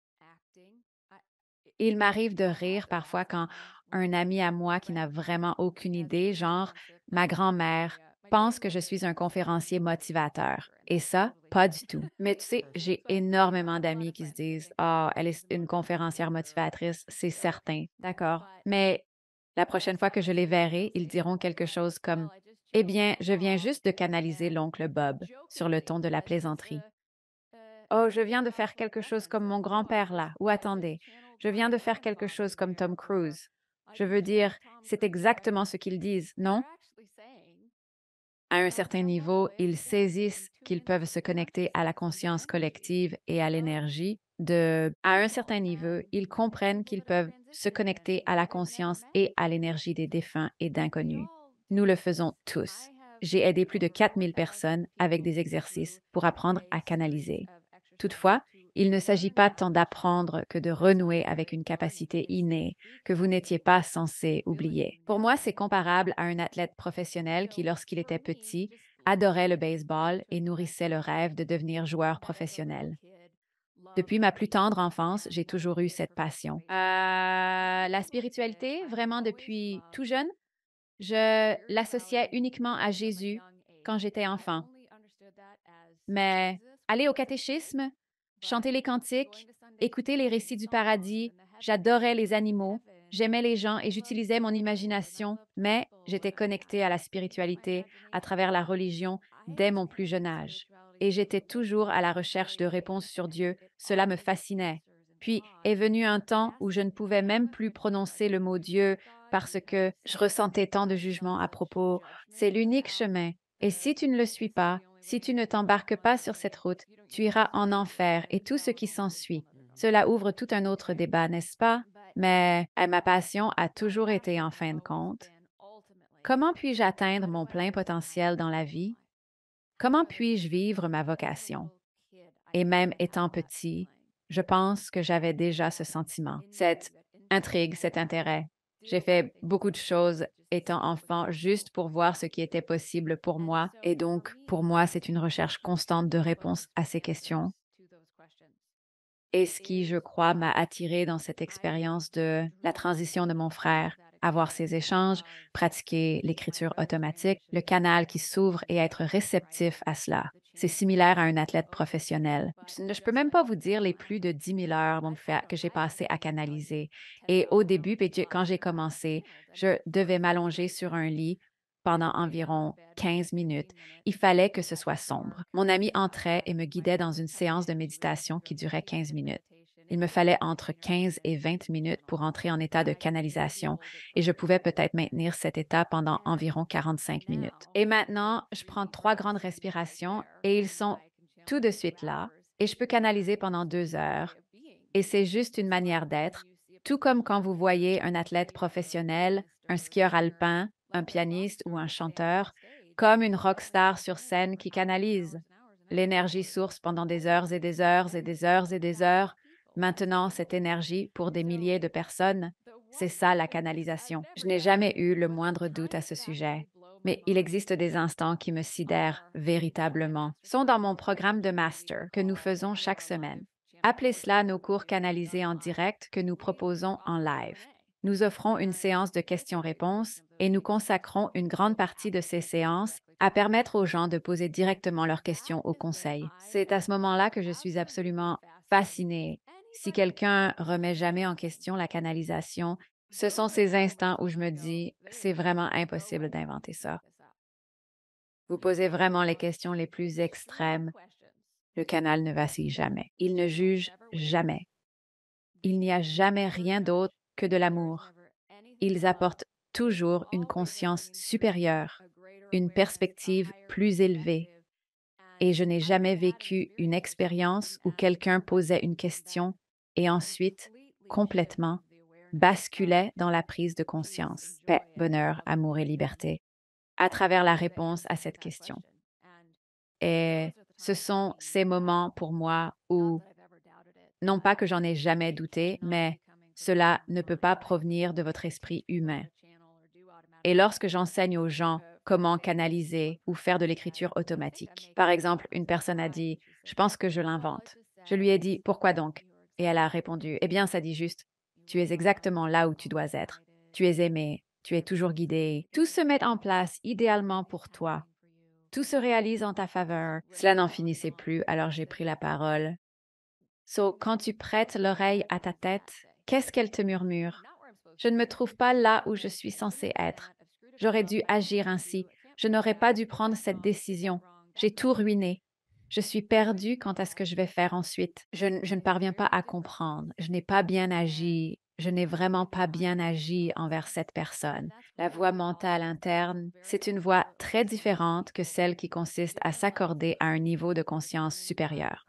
Il m'arrive de rire parfois quand un ami à moi qui n'a vraiment aucune idée, genre ma grand-mère pense que je suis un conférencier motivateur. Et ça, pas du tout. Mais tu sais, j'ai énormément d'amis qui se disent Ah, oh, elle est une conférencière motivatrice, c'est certain. D'accord. Mais la prochaine fois que je les verrai, ils diront quelque chose comme Eh bien, je viens juste de canaliser l'oncle Bob sur le ton de la plaisanterie. Oh, je viens de faire quelque chose comme mon grand-père là, ou attendez, je viens de faire quelque chose comme Tom Cruise. Je veux dire, c'est exactement ce qu'ils disent, non? à un certain niveau, ils saisissent qu'ils peuvent se connecter à la conscience collective et à l'énergie. De, à un certain niveau, ils comprennent qu'ils peuvent se connecter à la conscience et à l'énergie des défunts et d'inconnus. Nous le faisons tous. J'ai aidé plus de 4000 personnes avec des exercices pour apprendre à canaliser. Toutefois, il ne s'agit pas tant d'apprendre que de renouer avec une capacité innée que vous n'étiez pas censé oublier. Pour moi, c'est comparable à un athlète professionnel qui, lorsqu'il était petit, adorait le baseball et nourrissait le rêve de devenir joueur professionnel. Depuis ma plus tendre enfance, j'ai toujours eu cette passion. Euh, la spiritualité, vraiment depuis tout jeune, je l'associais uniquement à Jésus quand j'étais enfant. Mais aller au catéchisme, chanter les cantiques, écouter les récits du paradis, j'adorais les animaux, j'aimais les gens et j'utilisais mon imagination, mais j'étais connecté à la spiritualité à travers la religion dès mon plus jeune âge. Et j'étais toujours à la recherche de réponses sur Dieu, cela me fascinait. Puis est venu un temps où je ne pouvais même plus prononcer le mot Dieu parce que je ressentais tant de jugements à propos. C'est l'unique chemin. Et si tu ne le suis pas, si tu ne t'embarques pas sur cette route, tu iras en enfer et tout ce qui s'ensuit. Cela ouvre tout un autre débat, n'est-ce pas? Mais ma passion a toujours été, en fin de compte, comment puis-je atteindre mon plein potentiel dans la vie? Comment puis-je vivre ma vocation? Et même étant petit, je pense que j'avais déjà ce sentiment, cette intrigue, cet intérêt. J'ai fait beaucoup de choses étant enfant juste pour voir ce qui était possible pour moi. Et donc, pour moi, c'est une recherche constante de réponses à ces questions. Et ce qui, je crois, m'a attiré dans cette expérience de la transition de mon frère, avoir ces échanges, pratiquer l'écriture automatique, le canal qui s'ouvre et être réceptif à cela. C'est similaire à un athlète professionnel. Je ne peux même pas vous dire les plus de 10 000 heures que j'ai passées à canaliser. Et au début, quand j'ai commencé, je devais m'allonger sur un lit pendant environ 15 minutes. Il fallait que ce soit sombre. Mon ami entrait et me guidait dans une séance de méditation qui durait 15 minutes. Il me fallait entre 15 et 20 minutes pour entrer en état de canalisation et je pouvais peut-être maintenir cet état pendant environ 45 minutes. Et maintenant, je prends trois grandes respirations et ils sont tout de suite là et je peux canaliser pendant deux heures. Et c'est juste une manière d'être, tout comme quand vous voyez un athlète professionnel, un skieur alpin, un pianiste ou un chanteur, comme une rockstar sur scène qui canalise l'énergie source pendant des heures et des heures et des heures et des heures maintenant cette énergie pour des milliers de personnes, c'est ça la canalisation. Je n'ai jamais eu le moindre doute à ce sujet. Mais il existe des instants qui me sidèrent véritablement. Ils sont dans mon programme de master que nous faisons chaque semaine. Appelez cela nos cours canalisés en direct que nous proposons en live. Nous offrons une séance de questions-réponses et nous consacrons une grande partie de ces séances à permettre aux gens de poser directement leurs questions au conseil. C'est à ce moment-là que je suis absolument fascinée si quelqu'un remet jamais en question la canalisation, ce sont ces instants où je me dis, c'est vraiment impossible d'inventer ça. Vous posez vraiment les questions les plus extrêmes. Le canal ne vacille jamais. Il ne juge jamais. Il n'y a jamais rien d'autre que de l'amour. Ils apportent toujours une conscience supérieure, une perspective plus élevée. Et je n'ai jamais vécu une expérience où quelqu'un posait une question et ensuite, complètement, basculait dans la prise de conscience, paix, bonheur, amour et liberté, à travers la réponse à cette question. Et ce sont ces moments pour moi où, non pas que j'en ai jamais douté, mais cela ne peut pas provenir de votre esprit humain. Et lorsque j'enseigne aux gens comment canaliser ou faire de l'écriture automatique, par exemple, une personne a dit, je pense que je l'invente. Je lui ai dit, pourquoi donc et elle a répondu, Eh bien, ça dit juste, tu es exactement là où tu dois être. Tu es aimé, tu es toujours guidé. Tout se met en place idéalement pour toi. Tout se réalise en ta faveur. Cela n'en finissait plus, alors j'ai pris la parole. So, quand tu prêtes l'oreille à ta tête, qu'est-ce qu'elle te murmure Je ne me trouve pas là où je suis censé être. J'aurais dû agir ainsi. Je n'aurais pas dû prendre cette décision. J'ai tout ruiné. Je suis perdue quant à ce que je vais faire ensuite. Je, ne parviens pas à comprendre. Je n'ai pas bien agi. Je n'ai vraiment pas bien agi envers cette personne. La voix mentale interne, c'est une voix très différente que celle qui consiste à s'accorder à un niveau de conscience supérieur.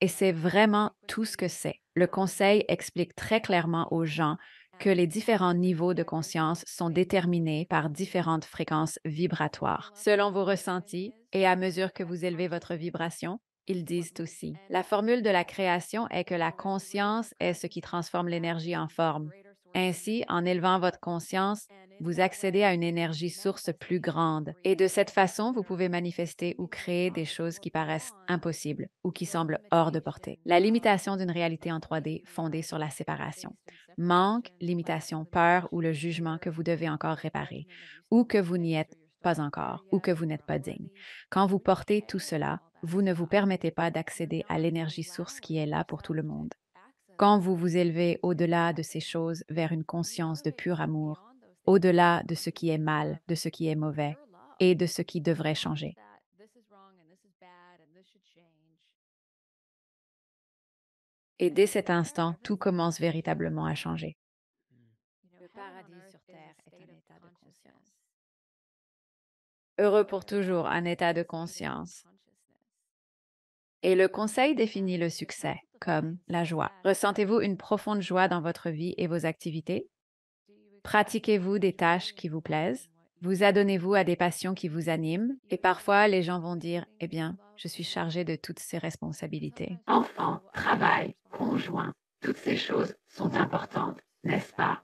Et c'est vraiment tout ce que c'est. Le conseil explique très clairement aux gens que les différents niveaux de conscience sont déterminés par différentes fréquences vibratoires, selon vos ressentis, et à mesure que vous élevez votre vibration, ils disent aussi. La formule de la création est que la conscience est ce qui transforme l'énergie en forme. Ainsi, en élevant votre conscience, vous accédez à une énergie source plus grande et de cette façon, vous pouvez manifester ou créer des choses qui paraissent impossibles ou qui semblent hors de portée. La limitation d'une réalité en 3D fondée sur la séparation. Manque, limitation, peur ou le jugement que vous devez encore réparer ou que vous n'y êtes pas encore ou que vous n'êtes pas digne. Quand vous portez tout cela, vous ne vous permettez pas d'accéder à l'énergie source qui est là pour tout le monde. Quand vous vous élevez au-delà de ces choses vers une conscience de pur amour, au-delà de ce qui est mal, de ce qui est mauvais et de ce qui devrait changer. Et dès cet instant, tout commence véritablement à changer. Le paradis sur Terre est un état de conscience. Heureux pour toujours, un état de conscience. Et le conseil définit le succès comme la joie. Ressentez-vous une profonde joie dans votre vie et vos activités? Pratiquez-vous des tâches qui vous plaisent? Vous adonnez-vous à des passions qui vous animent? Et parfois, les gens vont dire, eh bien, je suis chargé de toutes ces responsabilités. Enfant, travail, conjoint, toutes ces choses sont importantes, n'est-ce pas?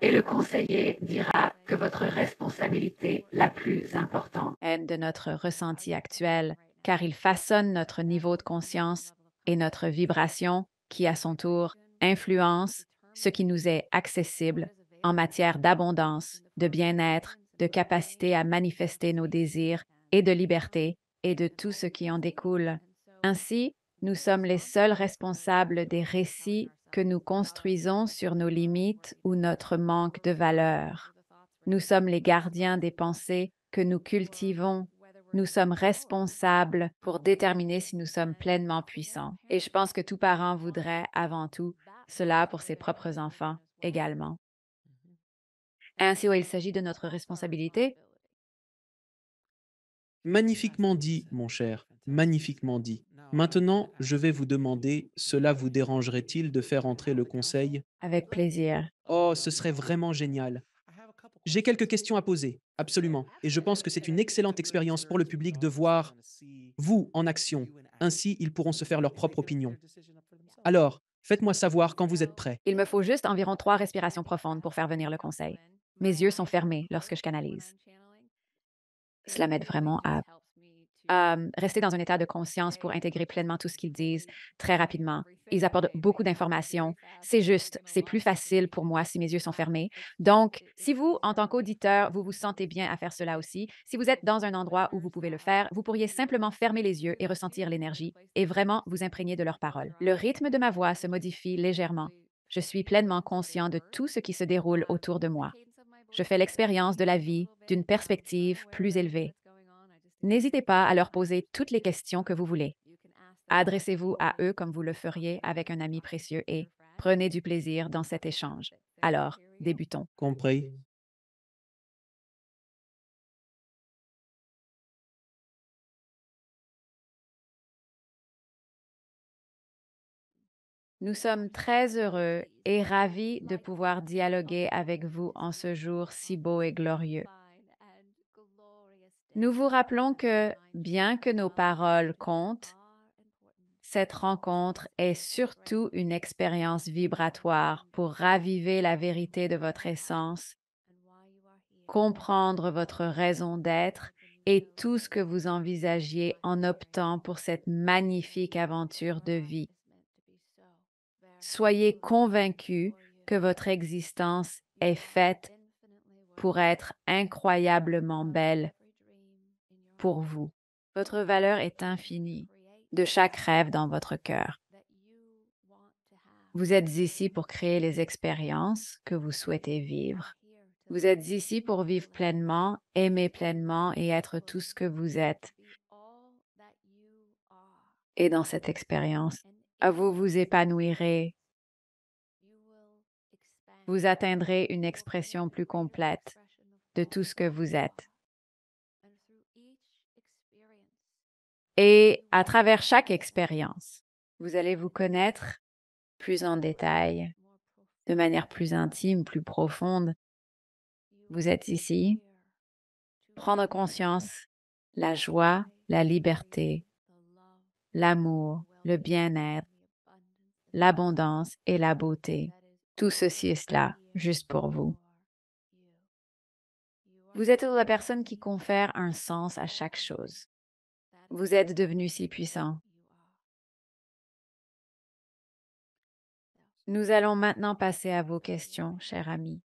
Et le conseiller dira que votre responsabilité la plus importante, est de notre ressenti actuel, car il façonne notre niveau de conscience et notre vibration qui, à son tour, influence ce qui nous est accessible en matière d'abondance, de bien-être, de capacité à manifester nos désirs et de liberté et de tout ce qui en découle. Ainsi, nous sommes les seuls responsables des récits que nous construisons sur nos limites ou notre manque de valeur. Nous sommes les gardiens des pensées que nous cultivons nous sommes responsables pour déterminer si nous sommes pleinement puissants. Et je pense que tout parent voudrait, avant tout, cela pour ses propres enfants également. Ainsi, où il s'agit de notre responsabilité. Magnifiquement dit, mon cher, magnifiquement dit. Maintenant, je vais vous demander, cela vous dérangerait-il de faire entrer le conseil Avec plaisir. Oh, ce serait vraiment génial. J'ai quelques questions à poser. Absolument. Et je pense que c'est une excellente expérience pour le public de voir vous en action. Ainsi, ils pourront se faire leur propre opinion. Alors, faites-moi savoir quand vous êtes prêt. Il me faut juste environ trois respirations profondes pour faire venir le conseil. Mes yeux sont fermés lorsque je canalise. Cela m'aide vraiment à rester dans un état de conscience pour intégrer pleinement tout ce qu'ils disent très rapidement. Ils apportent beaucoup d'informations. C'est juste, c'est plus facile pour moi si mes yeux sont fermés. Donc, si vous, en tant qu'auditeur, vous vous sentez bien à faire cela aussi, si vous êtes dans un endroit où vous pouvez le faire, vous pourriez simplement fermer les yeux et ressentir l'énergie et vraiment vous imprégner de leurs paroles. Le rythme de ma voix se modifie légèrement. Je suis pleinement conscient de tout ce qui se déroule autour de moi. Je fais l'expérience de la vie d'une perspective plus élevée. N'hésitez pas à leur poser toutes les questions que vous voulez. Adressez-vous à eux comme vous le feriez avec un ami précieux et prenez du plaisir dans cet échange. Alors, débutons. Compris. Nous sommes très heureux et ravis de pouvoir dialoguer avec vous en ce jour si beau et glorieux. Nous vous rappelons que bien que nos paroles comptent, cette rencontre est surtout une expérience vibratoire pour raviver la vérité de votre essence, comprendre votre raison d'être et tout ce que vous envisagiez en optant pour cette magnifique aventure de vie. Soyez convaincus que votre existence est faite pour être incroyablement belle pour vous. Votre valeur est infinie de chaque rêve dans votre cœur. Vous êtes ici pour créer les expériences que vous souhaitez vivre. Vous êtes ici pour vivre pleinement, aimer pleinement et être tout ce que vous êtes. Et dans cette expérience, vous vous épanouirez. Vous atteindrez une expression plus complète de tout ce que vous êtes. Et à travers chaque expérience, vous allez vous connaître plus en détail, de manière plus intime, plus profonde. Vous êtes ici. Prendre conscience la joie, la liberté, l'amour, le bien-être, l'abondance et la beauté. Tout ceci et cela, juste pour vous. Vous êtes la personne qui confère un sens à chaque chose. Vous êtes devenu si puissant. Nous allons maintenant passer à vos questions, cher ami.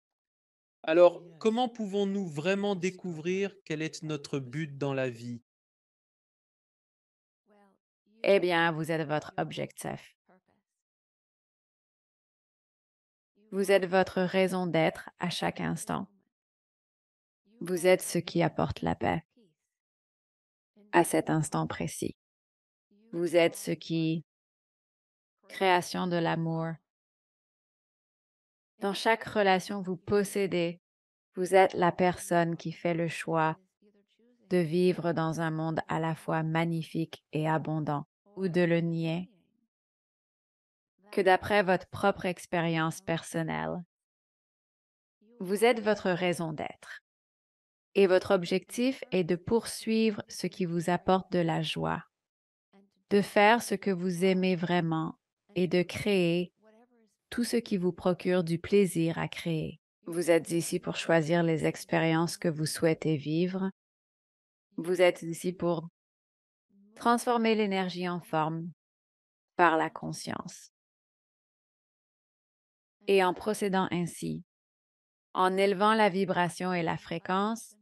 Alors, comment pouvons-nous vraiment découvrir quel est notre but dans la vie Eh bien, vous êtes votre objectif. Vous êtes votre raison d'être à chaque instant. Vous êtes ce qui apporte la paix à cet instant précis. Vous êtes ce qui, création de l'amour. Dans chaque relation, vous possédez, vous êtes la personne qui fait le choix de vivre dans un monde à la fois magnifique et abondant, ou de le nier, que d'après votre propre expérience personnelle. Vous êtes votre raison d'être et votre objectif est de poursuivre ce qui vous apporte de la joie, de faire ce que vous aimez vraiment et de créer tout ce qui vous procure du plaisir à créer. Vous êtes ici pour choisir les expériences que vous souhaitez vivre. Vous êtes ici pour transformer l'énergie en forme par la conscience. Et en procédant ainsi, en élevant la vibration et la fréquence,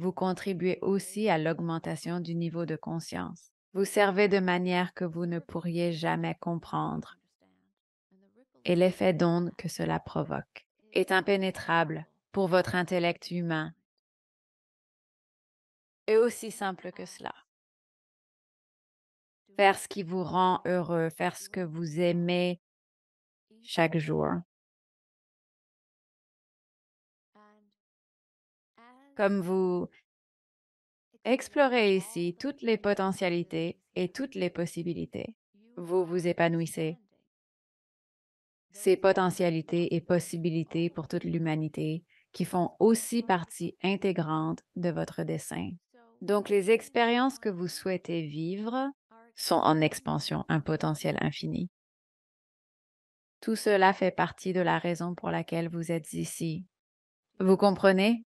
vous contribuez aussi à l'augmentation du niveau de conscience. Vous servez de manière que vous ne pourriez jamais comprendre. Et l'effet d'onde que cela provoque est impénétrable pour votre intellect humain. Et aussi simple que cela. Faire ce qui vous rend heureux, faire ce que vous aimez chaque jour. comme vous explorez ici toutes les potentialités et toutes les possibilités, vous vous épanouissez. Ces potentialités et possibilités pour toute l'humanité qui font aussi partie intégrante de votre dessin. Donc les expériences que vous souhaitez vivre sont en expansion, un potentiel infini. Tout cela fait partie de la raison pour laquelle vous êtes ici. Vous comprenez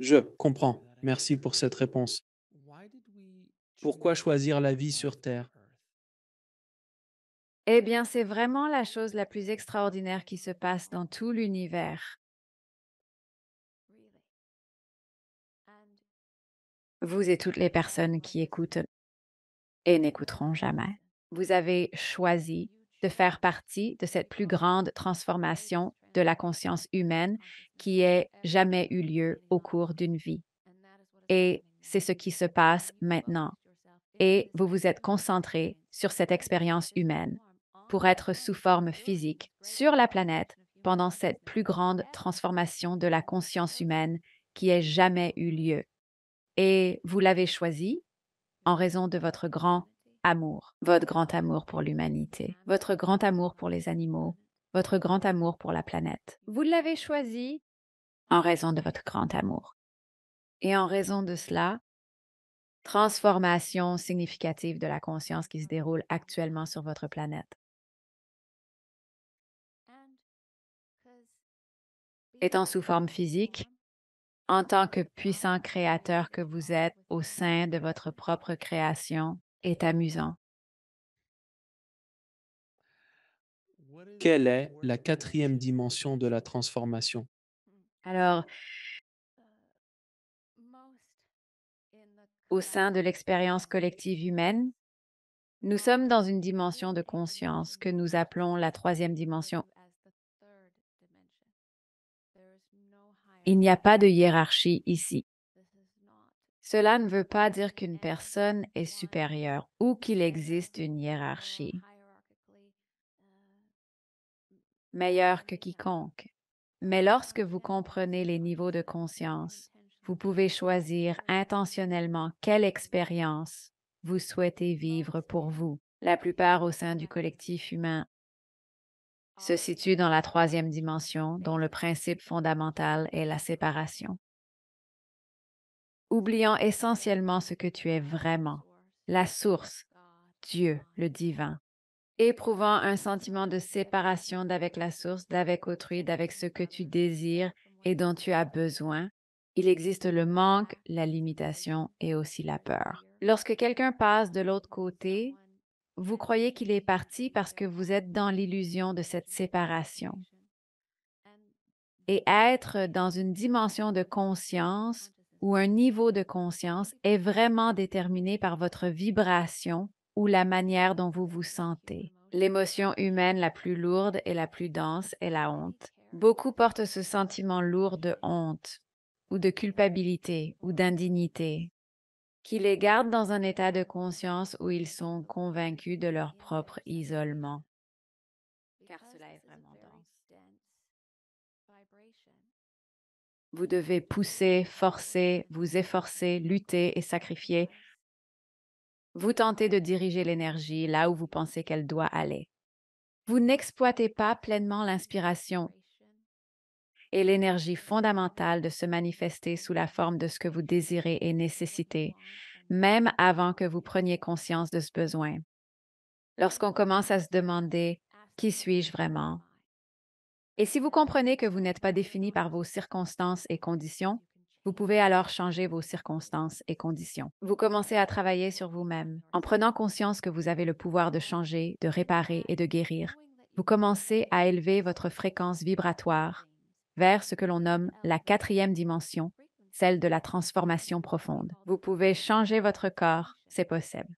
je comprends. Merci pour cette réponse. Pourquoi choisir la vie sur Terre Eh bien, c'est vraiment la chose la plus extraordinaire qui se passe dans tout l'univers. Vous et toutes les personnes qui écoutent et n'écouteront jamais. Vous avez choisi de faire partie de cette plus grande transformation de la conscience humaine qui ait jamais eu lieu au cours d'une vie. Et c'est ce qui se passe maintenant. Et vous vous êtes concentré sur cette expérience humaine pour être sous forme physique sur la planète pendant cette plus grande transformation de la conscience humaine qui ait jamais eu lieu. Et vous l'avez choisi en raison de votre grand amour, votre grand amour pour l'humanité, votre grand amour pour les animaux, votre grand amour pour la planète. Vous l'avez choisi en raison de votre grand amour. Et en raison de cela, transformation significative de la conscience qui se déroule actuellement sur votre planète. Étant sous forme physique, en tant que puissant créateur que vous êtes au sein de votre propre création, est amusant. quelle est la quatrième dimension de la transformation Alors, au sein de l'expérience collective humaine, nous sommes dans une dimension de conscience que nous appelons la troisième dimension. Il n'y a pas de hiérarchie ici. Cela ne veut pas dire qu'une personne est supérieure ou qu'il existe une hiérarchie meilleur que quiconque. Mais lorsque vous comprenez les niveaux de conscience, vous pouvez choisir intentionnellement quelle expérience vous souhaitez vivre pour vous. La plupart au sein du collectif humain se situe dans la troisième dimension dont le principe fondamental est la séparation. Oubliant essentiellement ce que tu es vraiment, la source, Dieu, le divin, éprouvant un sentiment de séparation d'avec la source, d'avec autrui, d'avec ce que tu désires et dont tu as besoin, il existe le manque, la limitation et aussi la peur. Lorsque quelqu'un passe de l'autre côté, vous croyez qu'il est parti parce que vous êtes dans l'illusion de cette séparation. Et être dans une dimension de conscience ou un niveau de conscience est vraiment déterminé par votre vibration ou la manière dont vous vous sentez. L'émotion humaine la plus lourde et la plus dense est la honte. Beaucoup portent ce sentiment lourd de honte, ou de culpabilité, ou d'indignité, qui les garde dans un état de conscience où ils sont convaincus de leur propre isolement. Car cela est vraiment dense. Vous devez pousser, forcer, vous efforcer, lutter et sacrifier vous tentez de diriger l'énergie là où vous pensez qu'elle doit aller. Vous n'exploitez pas pleinement l'inspiration et l'énergie fondamentale de se manifester sous la forme de ce que vous désirez et nécessitez, même avant que vous preniez conscience de ce besoin. Lorsqu'on commence à se demander Qui suis-je vraiment Et si vous comprenez que vous n'êtes pas défini par vos circonstances et conditions, vous pouvez alors changer vos circonstances et conditions. Vous commencez à travailler sur vous-même. En prenant conscience que vous avez le pouvoir de changer, de réparer et de guérir, vous commencez à élever votre fréquence vibratoire vers ce que l'on nomme la quatrième dimension, celle de la transformation profonde. Vous pouvez changer votre corps, c'est possible.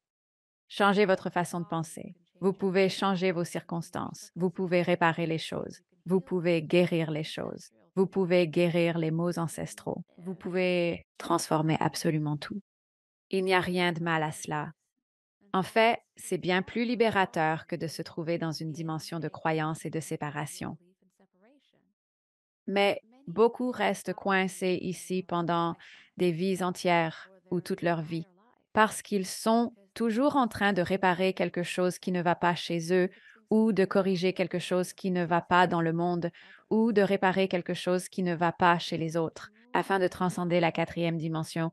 Changer votre façon de penser. Vous pouvez changer vos circonstances. Vous pouvez réparer les choses. Vous pouvez guérir les choses. Vous pouvez guérir les maux ancestraux. Vous pouvez transformer absolument tout. Il n'y a rien de mal à cela. En fait, c'est bien plus libérateur que de se trouver dans une dimension de croyance et de séparation. Mais beaucoup restent coincés ici pendant des vies entières ou toute leur vie parce qu'ils sont toujours en train de réparer quelque chose qui ne va pas chez eux ou de corriger quelque chose qui ne va pas dans le monde, ou de réparer quelque chose qui ne va pas chez les autres, afin de transcender la quatrième dimension.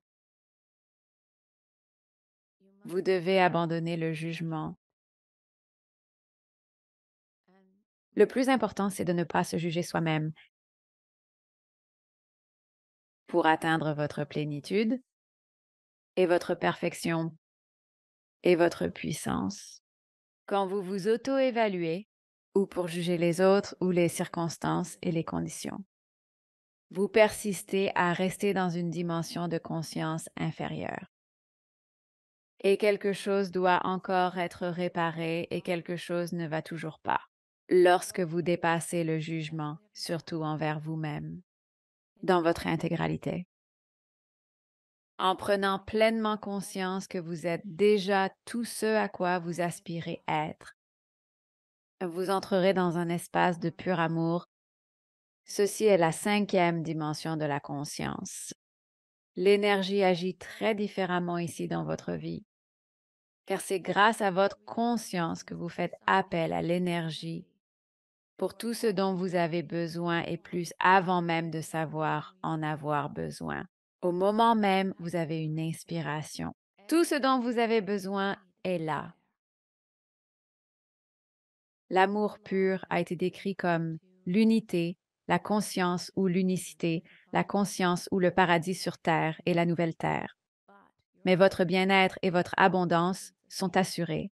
Vous devez abandonner le jugement. Le plus important, c'est de ne pas se juger soi-même. Pour atteindre votre plénitude et votre perfection et votre puissance quand vous vous auto-évaluez ou pour juger les autres ou les circonstances et les conditions. Vous persistez à rester dans une dimension de conscience inférieure. Et quelque chose doit encore être réparé et quelque chose ne va toujours pas lorsque vous dépassez le jugement, surtout envers vous-même, dans votre intégralité en prenant pleinement conscience que vous êtes déjà tout ce à quoi vous aspirez être. Vous entrerez dans un espace de pur amour. Ceci est la cinquième dimension de la conscience. L'énergie agit très différemment ici dans votre vie, car c'est grâce à votre conscience que vous faites appel à l'énergie pour tout ce dont vous avez besoin et plus avant même de savoir en avoir besoin. Au moment même, vous avez une inspiration. Tout ce dont vous avez besoin est là. L'amour pur a été décrit comme l'unité, la conscience ou l'unicité, la conscience ou le paradis sur terre et la nouvelle terre. Mais votre bien-être et votre abondance sont assurés.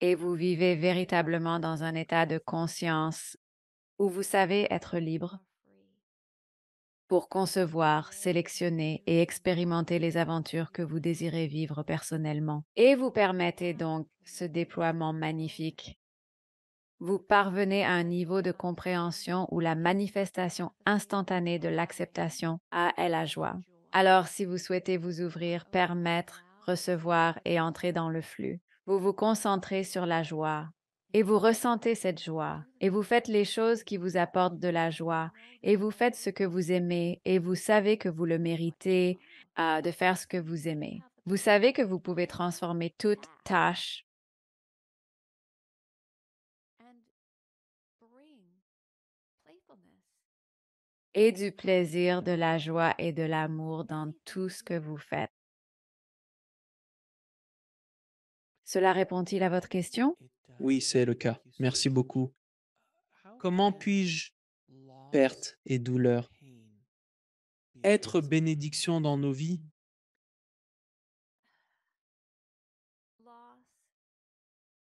Et vous vivez véritablement dans un état de conscience où vous savez être libre, pour concevoir, sélectionner et expérimenter les aventures que vous désirez vivre personnellement et vous permettez donc ce déploiement magnifique. Vous parvenez à un niveau de compréhension où la manifestation instantanée de l'acceptation a elle la joie. Alors si vous souhaitez vous ouvrir, permettre, recevoir et entrer dans le flux, vous vous concentrez sur la joie, et vous ressentez cette joie, et vous faites les choses qui vous apportent de la joie, et vous faites ce que vous aimez, et vous savez que vous le méritez euh, de faire ce que vous aimez. Vous savez que vous pouvez transformer toute tâche et du plaisir, de la joie et de l'amour dans tout ce que vous faites. Cela répond-il à votre question? Oui, c'est le cas. Merci beaucoup. Comment puis-je, perte et douleur, être bénédiction dans nos vies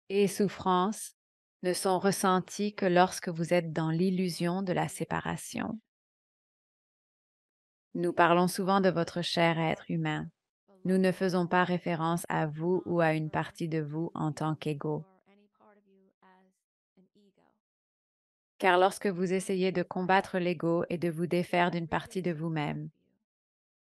et souffrance ne sont ressenties que lorsque vous êtes dans l'illusion de la séparation. Nous parlons souvent de votre cher être humain. Nous ne faisons pas référence à vous ou à une partie de vous en tant qu'ego. car lorsque vous essayez de combattre l'ego et de vous défaire d'une partie de vous-même,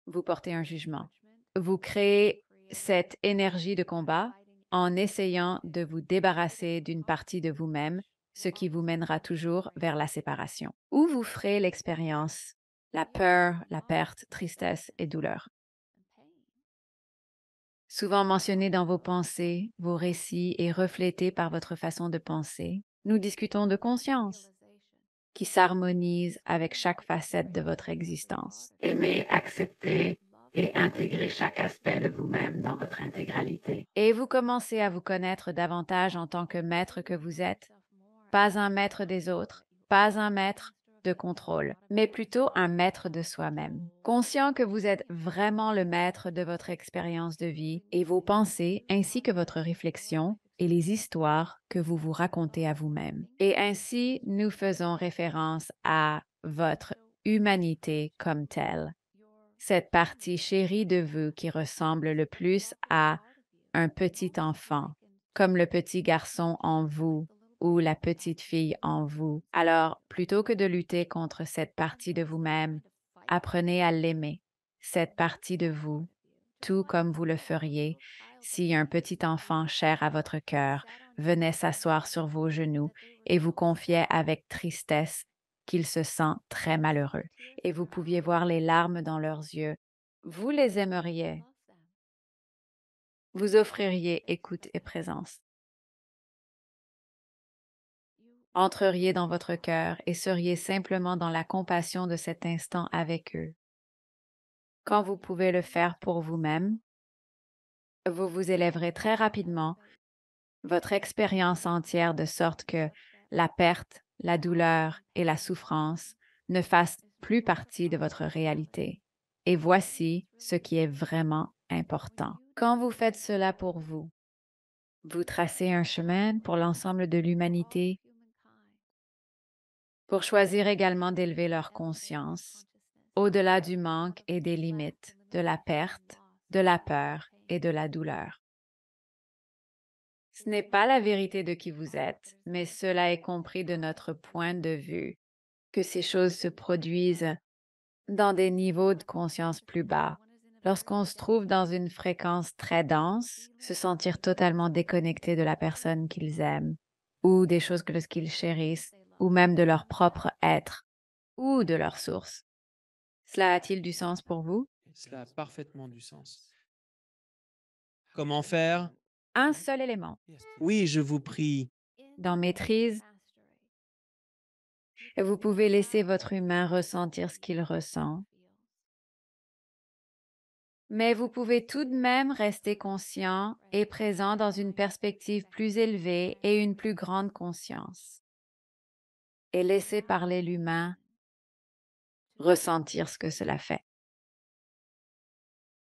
vous portez un jugement. Vous créez cette énergie de combat en essayant de vous débarrasser d'une partie de vous-même, ce qui vous mènera toujours vers la séparation, où vous ferez l'expérience, la peur, la perte, tristesse et douleur. Souvent mentionné dans vos pensées, vos récits et reflété par votre façon de penser, nous discutons de conscience, qui s'harmonise avec chaque facette de votre existence. Aimer, accepter et intégrer chaque aspect de vous-même dans votre intégralité. Et vous commencez à vous connaître davantage en tant que maître que vous êtes, pas un maître des autres, pas un maître de contrôle, mais plutôt un maître de soi-même. Conscient que vous êtes vraiment le maître de votre expérience de vie et vos pensées ainsi que votre réflexion, et les histoires que vous vous racontez à vous-même. Et ainsi, nous faisons référence à votre humanité comme telle, cette partie chérie de vous qui ressemble le plus à un petit enfant, comme le petit garçon en vous ou la petite fille en vous. Alors, plutôt que de lutter contre cette partie de vous-même, apprenez à l'aimer, cette partie de vous, tout comme vous le feriez si un petit enfant cher à votre cœur venait s'asseoir sur vos genoux et vous confiait avec tristesse qu'il se sent très malheureux, et vous pouviez voir les larmes dans leurs yeux, vous les aimeriez. Vous offririez écoute et présence. Entreriez dans votre cœur et seriez simplement dans la compassion de cet instant avec eux. Quand vous pouvez le faire pour vous-même, vous vous élèverez très rapidement votre expérience entière de sorte que la perte, la douleur et la souffrance ne fassent plus partie de votre réalité. Et voici ce qui est vraiment important. Quand vous faites cela pour vous, vous tracez un chemin pour l'ensemble de l'humanité pour choisir également d'élever leur conscience au-delà du manque et des limites, de la perte, de la peur et de la douleur. Ce n'est pas la vérité de qui vous êtes, mais cela est compris de notre point de vue, que ces choses se produisent dans des niveaux de conscience plus bas. Lorsqu'on se trouve dans une fréquence très dense, se sentir totalement déconnecté de la personne qu'ils aiment, ou des choses que qu'ils chérissent, ou même de leur propre être, ou de leur source. Cela a-t-il du sens pour vous Cela a parfaitement du sens. Comment faire Un seul élément. Oui, je vous prie. Dans maîtrise, vous pouvez laisser votre humain ressentir ce qu'il ressent. Mais vous pouvez tout de même rester conscient et présent dans une perspective plus élevée et une plus grande conscience. Et laisser parler l'humain, ressentir ce que cela fait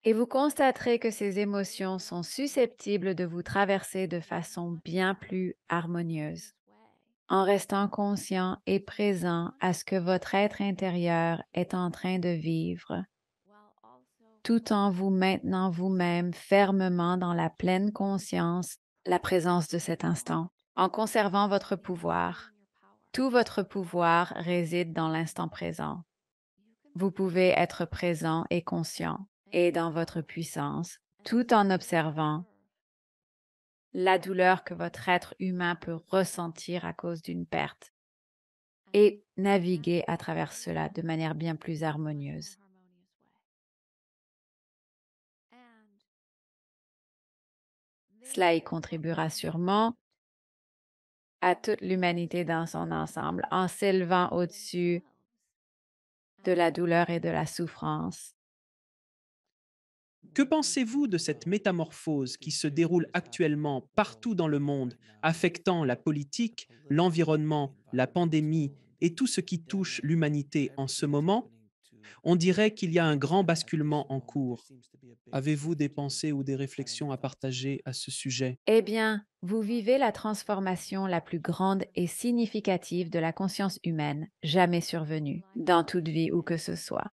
et vous constaterez que ces émotions sont susceptibles de vous traverser de façon bien plus harmonieuse, en restant conscient et présent à ce que votre être intérieur est en train de vivre, tout en vous maintenant vous-même fermement dans la pleine conscience, la présence de cet instant, en conservant votre pouvoir. Tout votre pouvoir réside dans l'instant présent. Vous pouvez être présent et conscient et dans votre puissance, tout en observant la douleur que votre être humain peut ressentir à cause d'une perte et naviguer à travers cela de manière bien plus harmonieuse. Cela y contribuera sûrement à toute l'humanité dans son ensemble en s'élevant au-dessus de la douleur et de la souffrance que pensez-vous de cette métamorphose qui se déroule actuellement partout dans le monde, affectant la politique, l'environnement, la pandémie et tout ce qui touche l'humanité en ce moment On dirait qu'il y a un grand basculement en cours. Avez-vous des pensées ou des réflexions à partager à ce sujet Eh bien, vous vivez la transformation la plus grande et significative de la conscience humaine jamais survenue dans toute vie ou que ce soit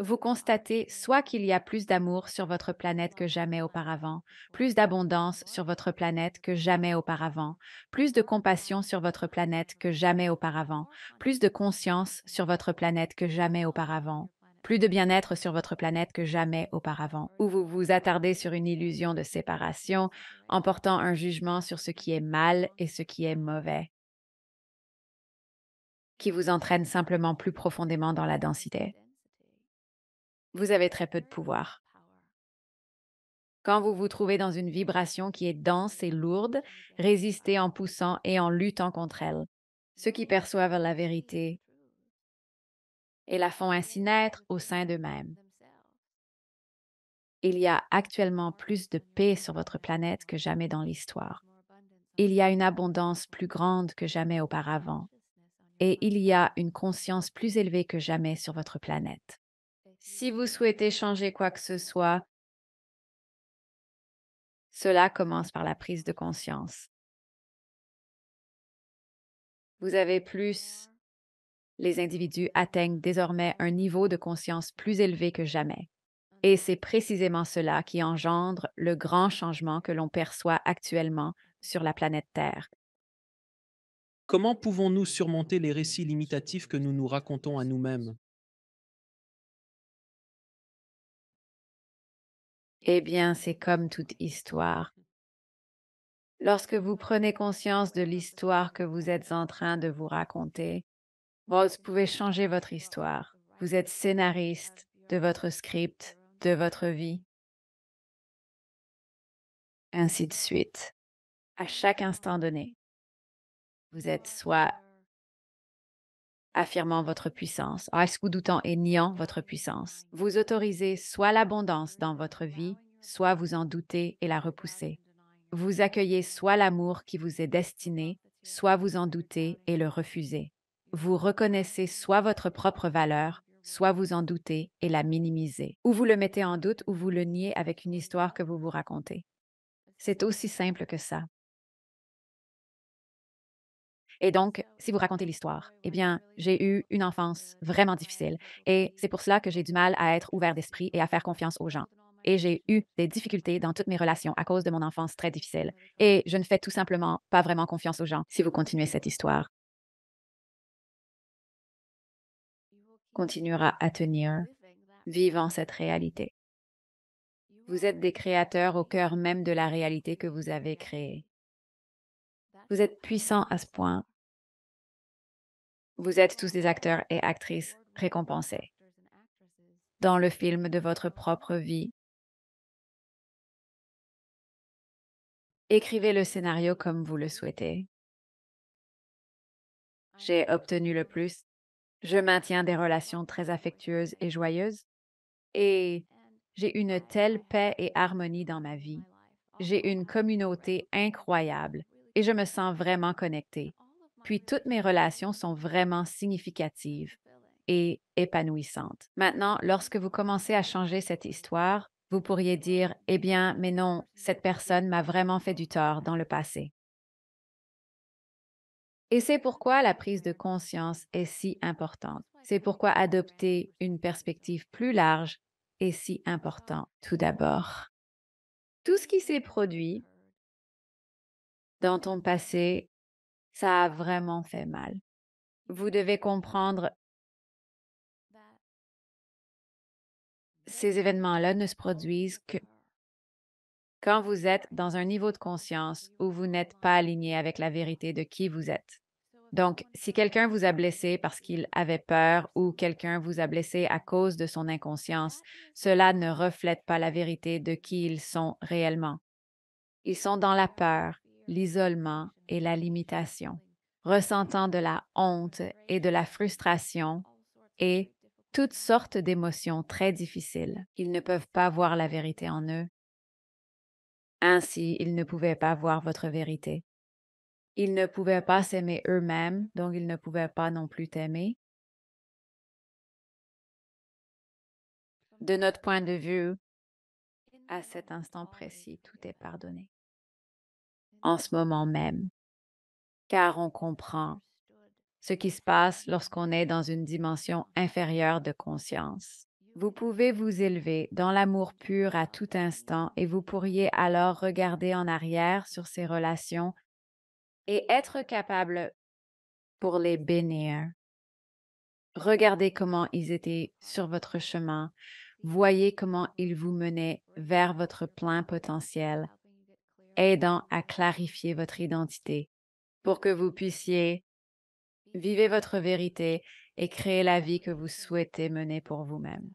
vous constatez soit qu'il y a plus d'amour sur votre planète que jamais auparavant, plus d'abondance sur votre planète que jamais auparavant, plus de compassion sur votre planète que jamais auparavant, plus de conscience sur votre planète que jamais auparavant, plus de bien-être sur votre planète que jamais auparavant, ou vous vous attardez sur une illusion de séparation en portant un jugement sur ce qui est mal et ce qui est mauvais, qui vous entraîne simplement plus profondément dans la densité vous avez très peu de pouvoir. Quand vous vous trouvez dans une vibration qui est dense et lourde, résistez en poussant et en luttant contre elle. Ceux qui perçoivent la vérité et la font ainsi naître au sein d'eux-mêmes. Il y a actuellement plus de paix sur votre planète que jamais dans l'histoire. Il y a une abondance plus grande que jamais auparavant. Et il y a une conscience plus élevée que jamais sur votre planète. Si vous souhaitez changer quoi que ce soit, cela commence par la prise de conscience. Vous avez plus, les individus atteignent désormais un niveau de conscience plus élevé que jamais. Et c'est précisément cela qui engendre le grand changement que l'on perçoit actuellement sur la planète Terre. Comment pouvons-nous surmonter les récits limitatifs que nous nous racontons à nous-mêmes Eh bien, c'est comme toute histoire. Lorsque vous prenez conscience de l'histoire que vous êtes en train de vous raconter, vous pouvez changer votre histoire. Vous êtes scénariste de votre script, de votre vie. Ainsi de suite. À chaque instant donné. Vous êtes soit affirmant votre puissance, en escoudoutant et niant votre puissance. Vous autorisez soit l'abondance dans votre vie, soit vous en doutez et la repoussez. Vous accueillez soit l'amour qui vous est destiné, soit vous en doutez et le refusez. Vous reconnaissez soit votre propre valeur, soit vous en doutez et la minimisez, ou vous le mettez en doute ou vous le niez avec une histoire que vous vous racontez. C'est aussi simple que ça. Et donc, si vous racontez l'histoire, eh bien, j'ai eu une enfance vraiment difficile. Et c'est pour cela que j'ai du mal à être ouvert d'esprit et à faire confiance aux gens. Et j'ai eu des difficultés dans toutes mes relations à cause de mon enfance très difficile. Et je ne fais tout simplement pas vraiment confiance aux gens si vous continuez cette histoire. Continuera à tenir, vivant cette réalité. Vous êtes des créateurs au cœur même de la réalité que vous avez créée. Vous êtes puissant à ce point vous êtes tous des acteurs et actrices récompensés dans le film de votre propre vie. Écrivez le scénario comme vous le souhaitez. J'ai obtenu le plus. Je maintiens des relations très affectueuses et joyeuses. Et j'ai une telle paix et harmonie dans ma vie. J'ai une communauté incroyable et je me sens vraiment connectée. Puis toutes mes relations sont vraiment significatives et épanouissantes. Maintenant, lorsque vous commencez à changer cette histoire, vous pourriez dire, eh bien, mais non, cette personne m'a vraiment fait du tort dans le passé. Et c'est pourquoi la prise de conscience est si importante. C'est pourquoi adopter une perspective plus large est si important tout d'abord. Tout ce qui s'est produit dans ton passé ça a vraiment fait mal. Vous devez comprendre, bah bah, ces événements-là ne se produisent que quand vous êtes dans un niveau de conscience où vous n'êtes pas aligné avec la vérité de qui vous êtes. Donc, si quelqu'un vous a blessé parce qu'il avait peur ou quelqu'un vous a blessé à cause de son inconscience, ah, cela ne reflète pas la vérité de qui ils sont réellement. Ils sont dans la peur, l'isolement et la limitation, ressentant de la honte et de la frustration et toutes sortes d'émotions très difficiles. Ils ne peuvent pas voir la vérité en eux. Ainsi, ils ne pouvaient pas voir votre vérité. Ils ne pouvaient pas s'aimer eux-mêmes, donc ils ne pouvaient pas non plus t'aimer. De notre point de vue, à cet instant précis, tout est pardonné en ce moment même, car on comprend ce qui se passe lorsqu'on est dans une dimension inférieure de conscience. Vous pouvez vous élever dans l'amour pur à tout instant et vous pourriez alors regarder en arrière sur ces relations et être capable pour les bénir. Regardez comment ils étaient sur votre chemin. Voyez comment ils vous menaient vers votre plein potentiel aidant à clarifier votre identité pour que vous puissiez vivre votre vérité et créer la vie que vous souhaitez mener pour vous-même.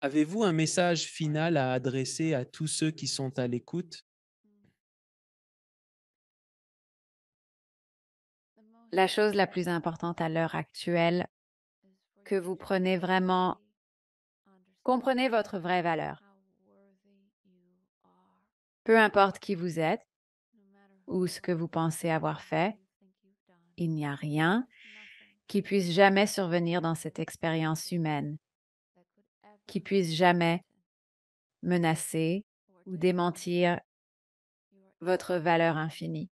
Avez-vous un message final à adresser à tous ceux qui sont à l'écoute La chose la plus importante à l'heure actuelle, que vous prenez vraiment, comprenez votre vraie valeur peu importe qui vous êtes ou ce que vous pensez avoir fait, il n'y a rien qui puisse jamais survenir dans cette expérience humaine, qui puisse jamais menacer ou démentir votre valeur infinie,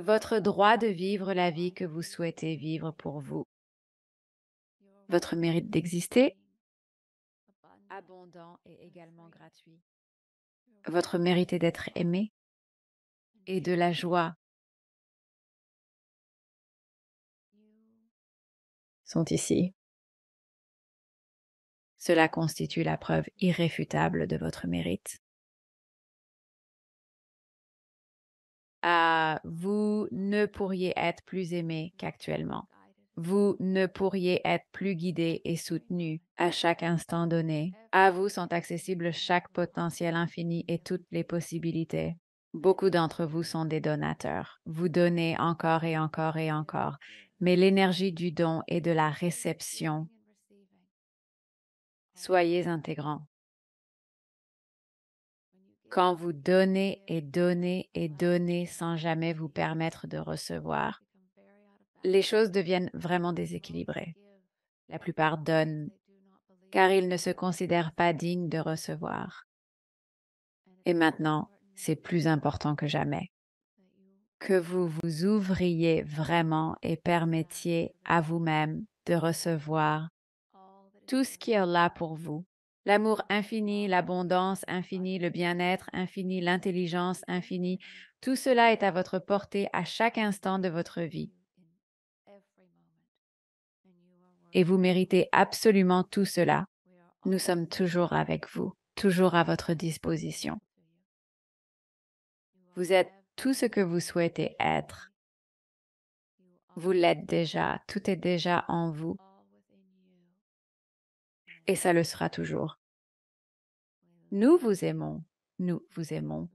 votre droit de vivre la vie que vous souhaitez vivre pour vous, votre mérite d'exister, abondant et également gratuit votre mérite d'être aimé et de la joie sont ici. Cela constitue la preuve irréfutable de votre mérite. Ah, vous ne pourriez être plus aimé qu'actuellement vous ne pourriez être plus guidé et soutenu à chaque instant donné. À vous sont accessibles chaque potentiel infini et toutes les possibilités. Beaucoup d'entre vous sont des donateurs. Vous donnez encore et encore et encore, mais l'énergie du don et de la réception. Soyez intégrants. Quand vous donnez et donnez et donnez sans jamais vous permettre de recevoir, les choses deviennent vraiment déséquilibrées. La plupart donnent, car ils ne se considèrent pas dignes de recevoir. Et maintenant, c'est plus important que jamais. Que vous vous ouvriez vraiment et permettiez à vous-même de recevoir tout ce qui est là pour vous. L'amour infini, l'abondance infinie, le bien-être infini, l'intelligence infinie, tout cela est à votre portée à chaque instant de votre vie. et vous méritez absolument tout cela. Nous sommes toujours avec vous, toujours à votre disposition. Vous êtes tout ce que vous souhaitez être. Vous l'êtes déjà, tout est déjà en vous. Et ça le sera toujours. Nous vous aimons, nous vous aimons.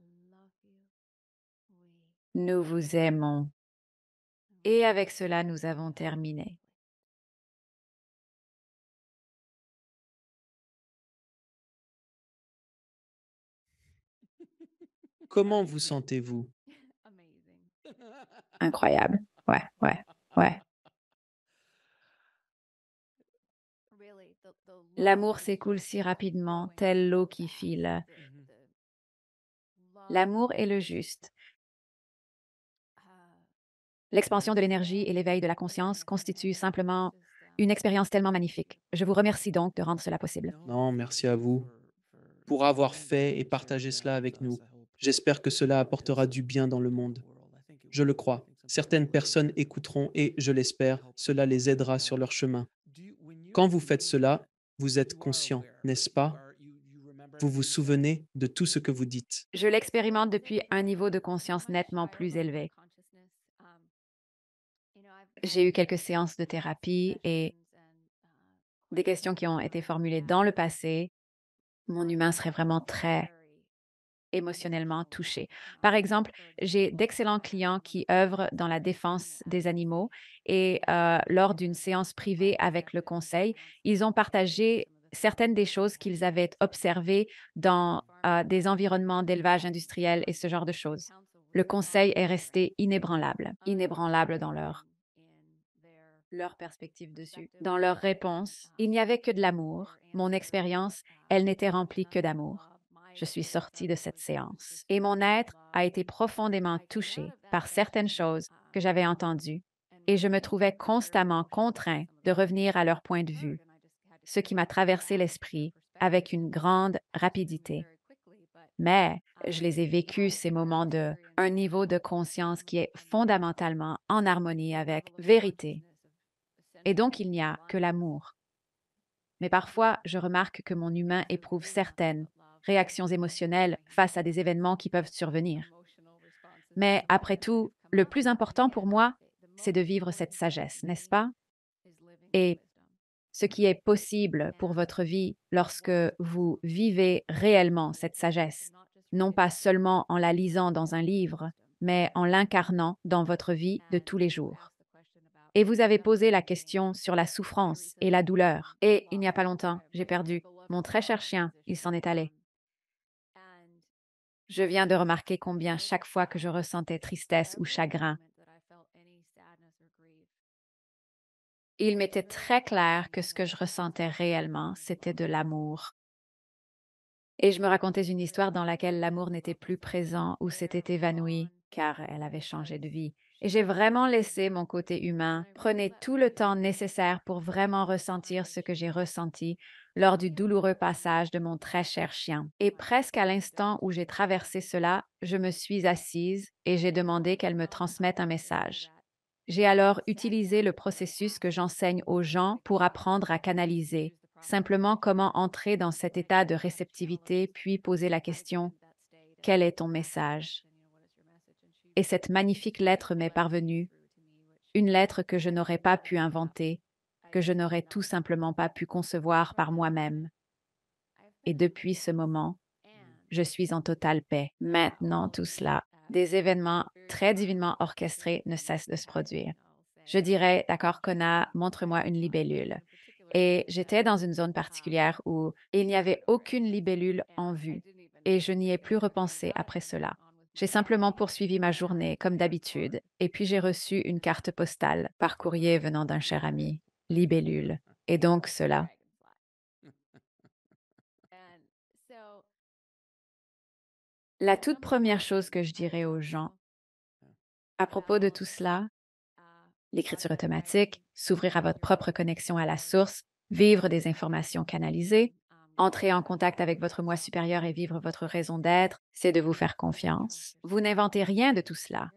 Nous vous aimons. Et avec cela, nous avons terminé. Comment vous sentez-vous Incroyable. Ouais, ouais, ouais. L'amour s'écoule si rapidement, telle l'eau qui file. Mmh L'amour est le juste. Ah. L'expansion de l'énergie et l'éveil de la conscience constituent simplement une expérience tellement magnifique. Je vous remercie donc de rendre cela possible. Non, merci à vous pour avoir fait et partagé cela avec nous. J'espère que cela apportera du bien dans le monde. Je le crois. Certaines personnes écouteront et, je l'espère, cela les aidera sur leur chemin. Quand vous faites cela, vous êtes conscient, n'est-ce pas Vous vous souvenez de tout ce que vous dites. Je l'expérimente depuis un niveau de conscience nettement plus élevé. J'ai eu quelques séances de thérapie et des questions qui ont été formulées dans le passé. Mon humain serait vraiment très émotionnellement touchés. Par exemple, j'ai d'excellents clients qui œuvrent dans la défense des animaux et euh, lors d'une séance privée avec le conseil, ils ont partagé certaines des choses qu'ils avaient observées dans euh, des environnements d'élevage industriel et ce genre de choses. Le conseil est resté inébranlable, inébranlable dans leur leur perspective dessus. Dans leur réponse, il n'y avait que de l'amour. Mon expérience, elle n'était remplie que d'amour je suis sortie de cette séance et mon être a été profondément touché par certaines choses que j'avais entendues et je me trouvais constamment contraint de revenir à leur point de vue, ce qui m'a traversé l'esprit avec une grande rapidité. Mais je les ai vécus, ces moments de un niveau de conscience qui est fondamentalement en harmonie avec vérité. Et donc il n'y a que l'amour. Mais parfois, je remarque que mon humain éprouve certaines réactions émotionnelles face à des événements qui peuvent survenir. Mais après tout, le plus important pour moi, c'est de vivre cette sagesse, n'est-ce pas Et ce qui est possible pour votre vie lorsque vous vivez réellement cette sagesse, non pas seulement en la lisant dans un livre, mais en l'incarnant dans votre vie de tous les jours. Et vous avez posé la question sur la souffrance et la douleur. Et il n'y a pas longtemps, j'ai perdu mon très cher chien, il s'en est allé. Je viens de remarquer combien chaque fois que je ressentais tristesse ou chagrin, il m'était très clair que ce que je ressentais réellement, c'était de l'amour. Et je me racontais une histoire dans laquelle l'amour n'était plus présent ou s'était évanoui, car elle avait changé de vie. Et j'ai vraiment laissé mon côté humain. Prenez tout le temps nécessaire pour vraiment ressentir ce que j'ai ressenti lors du douloureux passage de mon très cher chien. Et presque à l'instant où j'ai traversé cela, je me suis assise et j'ai demandé qu'elle me transmette un message. J'ai alors utilisé le processus que j'enseigne aux gens pour apprendre à canaliser, simplement comment entrer dans cet état de réceptivité puis poser la question Quel est ton message Et cette magnifique lettre m'est parvenue, une lettre que je n'aurais pas pu inventer, que je n'aurais tout simplement pas pu concevoir par moi-même. Et depuis ce moment, je suis en totale paix. Maintenant, tout cela, des événements très divinement orchestrés ne cessent de se produire. Je dirais, d'accord, Kona, montre-moi une libellule. Et j'étais dans une zone particulière où il n'y avait aucune libellule en vue, et je n'y ai plus repensé après cela. J'ai simplement poursuivi ma journée comme d'habitude, et puis j'ai reçu une carte postale par courrier venant d'un cher ami libellule, et donc cela. La toute première chose que je dirais aux gens à propos de tout cela, l'écriture automatique, s'ouvrir à votre propre connexion à la source, vivre des informations canalisées, entrer en contact avec votre moi supérieur et vivre votre raison d'être, c'est de vous faire confiance. Vous n'inventez rien de tout cela.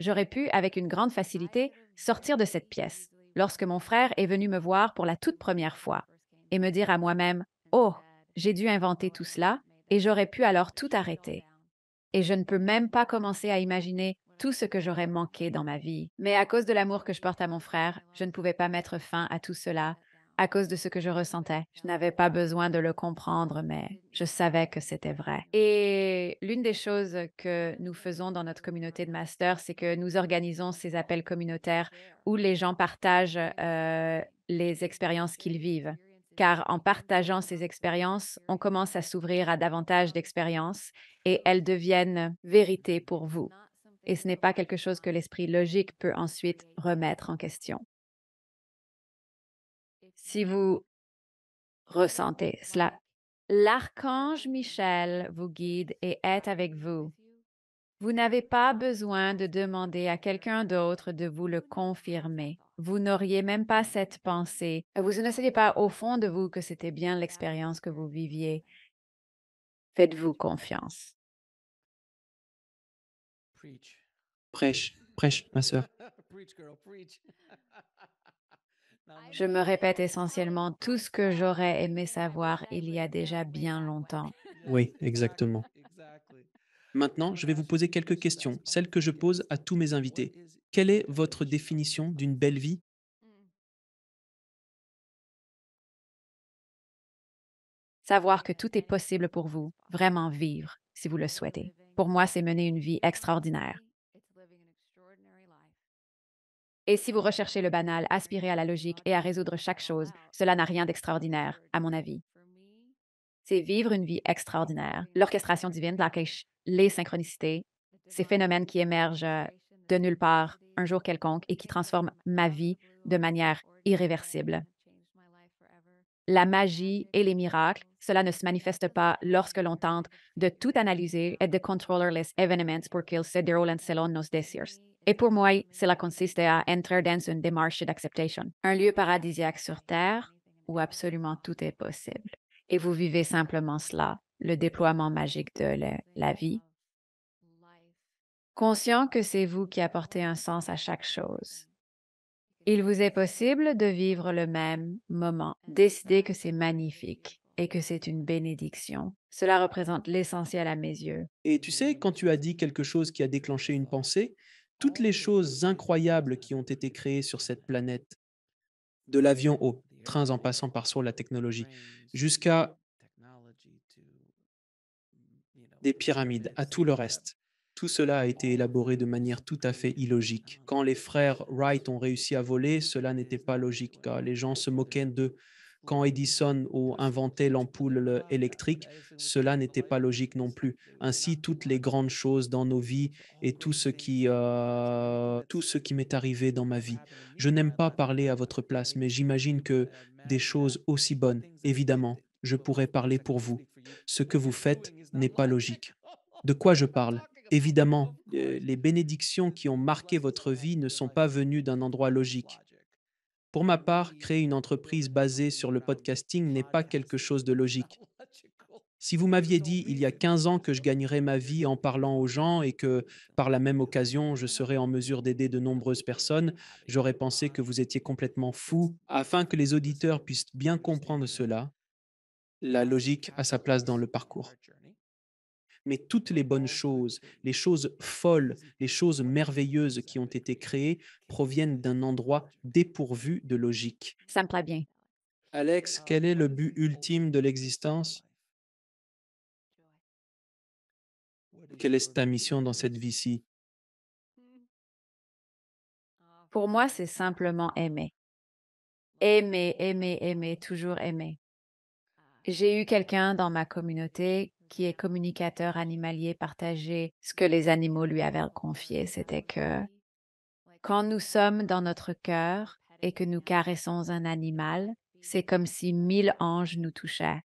J'aurais pu, avec une grande facilité, sortir de cette pièce lorsque mon frère est venu me voir pour la toute première fois et me dire à moi-même, Oh, j'ai dû inventer tout cela et j'aurais pu alors tout arrêter. Et je ne peux même pas commencer à imaginer tout ce que j'aurais manqué dans ma vie. Mais à cause de l'amour que je porte à mon frère, je ne pouvais pas mettre fin à tout cela à cause de ce que je ressentais. Je n'avais pas besoin de le comprendre, mais je savais que c'était vrai. Et l'une des choses que nous faisons dans notre communauté de master, c'est que nous organisons ces appels communautaires où les gens partagent euh, les expériences qu'ils vivent car en partageant ces expériences, on commence à s'ouvrir à davantage d'expériences et elles deviennent vérité pour vous. Et ce n'est pas quelque chose que l'esprit logique peut ensuite remettre en question si vous ressentez cela. L'archange Michel vous guide et est avec vous. Vous n'avez pas besoin de demander à quelqu'un d'autre de vous le confirmer. Vous n'auriez même pas cette pensée. Vous ne savez pas au fond de vous que c'était bien l'expérience que vous viviez. Faites-vous confiance. Prêche, prêche, ma sœur. Je me répète essentiellement tout ce que j'aurais aimé savoir il y a déjà bien longtemps. Oui, exactement. Maintenant, je vais vous poser quelques questions, celles que je pose à tous mes invités. Quelle est votre définition d'une belle vie hmm. Savoir que tout est possible pour vous, vraiment vivre, si vous le souhaitez. Pour moi, c'est mener une vie extraordinaire. Et si vous recherchez le banal, aspirez à la logique et à résoudre chaque chose, cela n'a rien d'extraordinaire, à mon avis. C'est vivre une vie extraordinaire. L'orchestration divine, les synchronicités, ces phénomènes qui émergent euh, de nulle part un jour quelconque et qui transforment ma vie de manière irréversible. La magie et les miracles, cela ne se manifeste pas lorsque l'on tente de tout analyser et de contrôler les événements pour qu'ils se déroulent selon nos désirs. Et pour moi, cela consiste à entrer dans une démarche d'acceptation, un lieu paradisiaque sur Terre où absolument tout est possible. Et vous vivez simplement cela, le déploiement magique de la vie. Conscient que c'est vous qui apportez un sens à chaque chose. Il vous est possible de vivre le même moment. décider que c'est magnifique et que c'est une bénédiction. Cela représente l'essentiel à mes yeux. Et tu sais, quand tu as dit quelque chose qui a déclenché une pensée, toutes les oh. choses incroyables qui ont été créées sur cette planète, de l'avion aux trains en passant par sur la technologie, jusqu'à des pyramides, à tout le reste. Tout cela a été élaboré de manière tout à fait illogique. Oh. Quand les frères Wright ont réussi à voler, cela n'était pas logique, les gens se moquaient d'eux quand Edison a inventé l'ampoule électrique, cela n'était pas logique non plus. Ainsi, toutes les grandes choses dans nos vies et tout ce qui, euh, tout ce qui m'est arrivé dans ma vie. Je n'aime pas parler à votre place, mais j'imagine que des choses aussi bonnes, évidemment, je pourrais parler pour vous. Ce que vous faites n'est pas logique. De quoi je parle Évidemment, euh, les bénédictions qui ont marqué votre vie ne sont pas venues d'un endroit logique. Pour ma part, créer une entreprise basée sur le podcasting n'est pas quelque chose de logique. Si vous m'aviez dit il y a 15 ans que je gagnerais ma vie en parlant aux gens et que par la même occasion je serais en mesure d'aider de nombreuses personnes, j'aurais pensé que vous étiez complètement fou. Afin que les auditeurs puissent bien comprendre cela, la logique a sa place dans le parcours mais toutes les bonnes choses, les choses folles, les choses merveilleuses qui ont été créées proviennent d'un endroit dépourvu de logique. Ça me plaît bien. Alex, quel est le but ultime de l'existence Quelle est ta mission dans cette vie-ci Pour moi, c'est simplement aimer. Aimer, aimer, aimer, toujours aimer. J'ai eu quelqu'un dans ma communauté qui est communicateur animalier, partagé ce que les animaux lui avaient confié. C'était que quand nous sommes dans notre cœur et que nous caressons un animal, c'est comme si mille anges nous touchaient.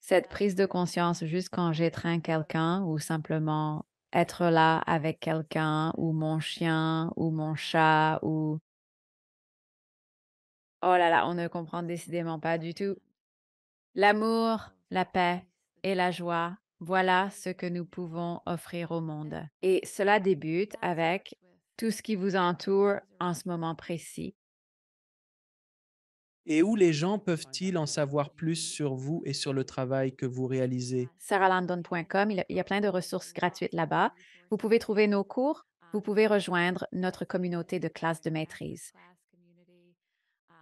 Cette prise de conscience, juste quand j'étreins quelqu'un ou simplement être là avec quelqu'un ou mon chien ou mon chat ou Oh là là, on ne comprend décidément pas du tout. L'amour, la paix et la joie, voilà ce que nous pouvons offrir au monde. Et cela débute avec tout ce qui vous entoure en ce moment précis. Et où les gens peuvent-ils en savoir plus sur vous et sur le travail que vous réalisez? sarahlandon.com, il y a plein de ressources gratuites là-bas. Vous pouvez trouver nos cours, vous pouvez rejoindre notre communauté de classes de maîtrise.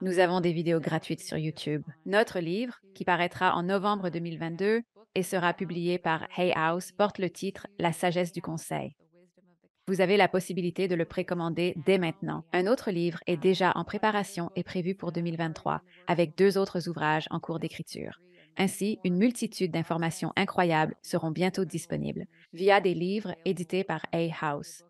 Nous avons des vidéos gratuites sur YouTube. Notre livre, qui paraîtra en novembre 2022 et sera publié par Hay House, porte le titre La sagesse du conseil. Vous avez la possibilité de le précommander dès maintenant. Un autre livre est déjà en préparation et prévu pour 2023, avec deux autres ouvrages en cours d'écriture. Ainsi, une multitude d'informations incroyables seront bientôt disponibles via des livres édités par Hay House.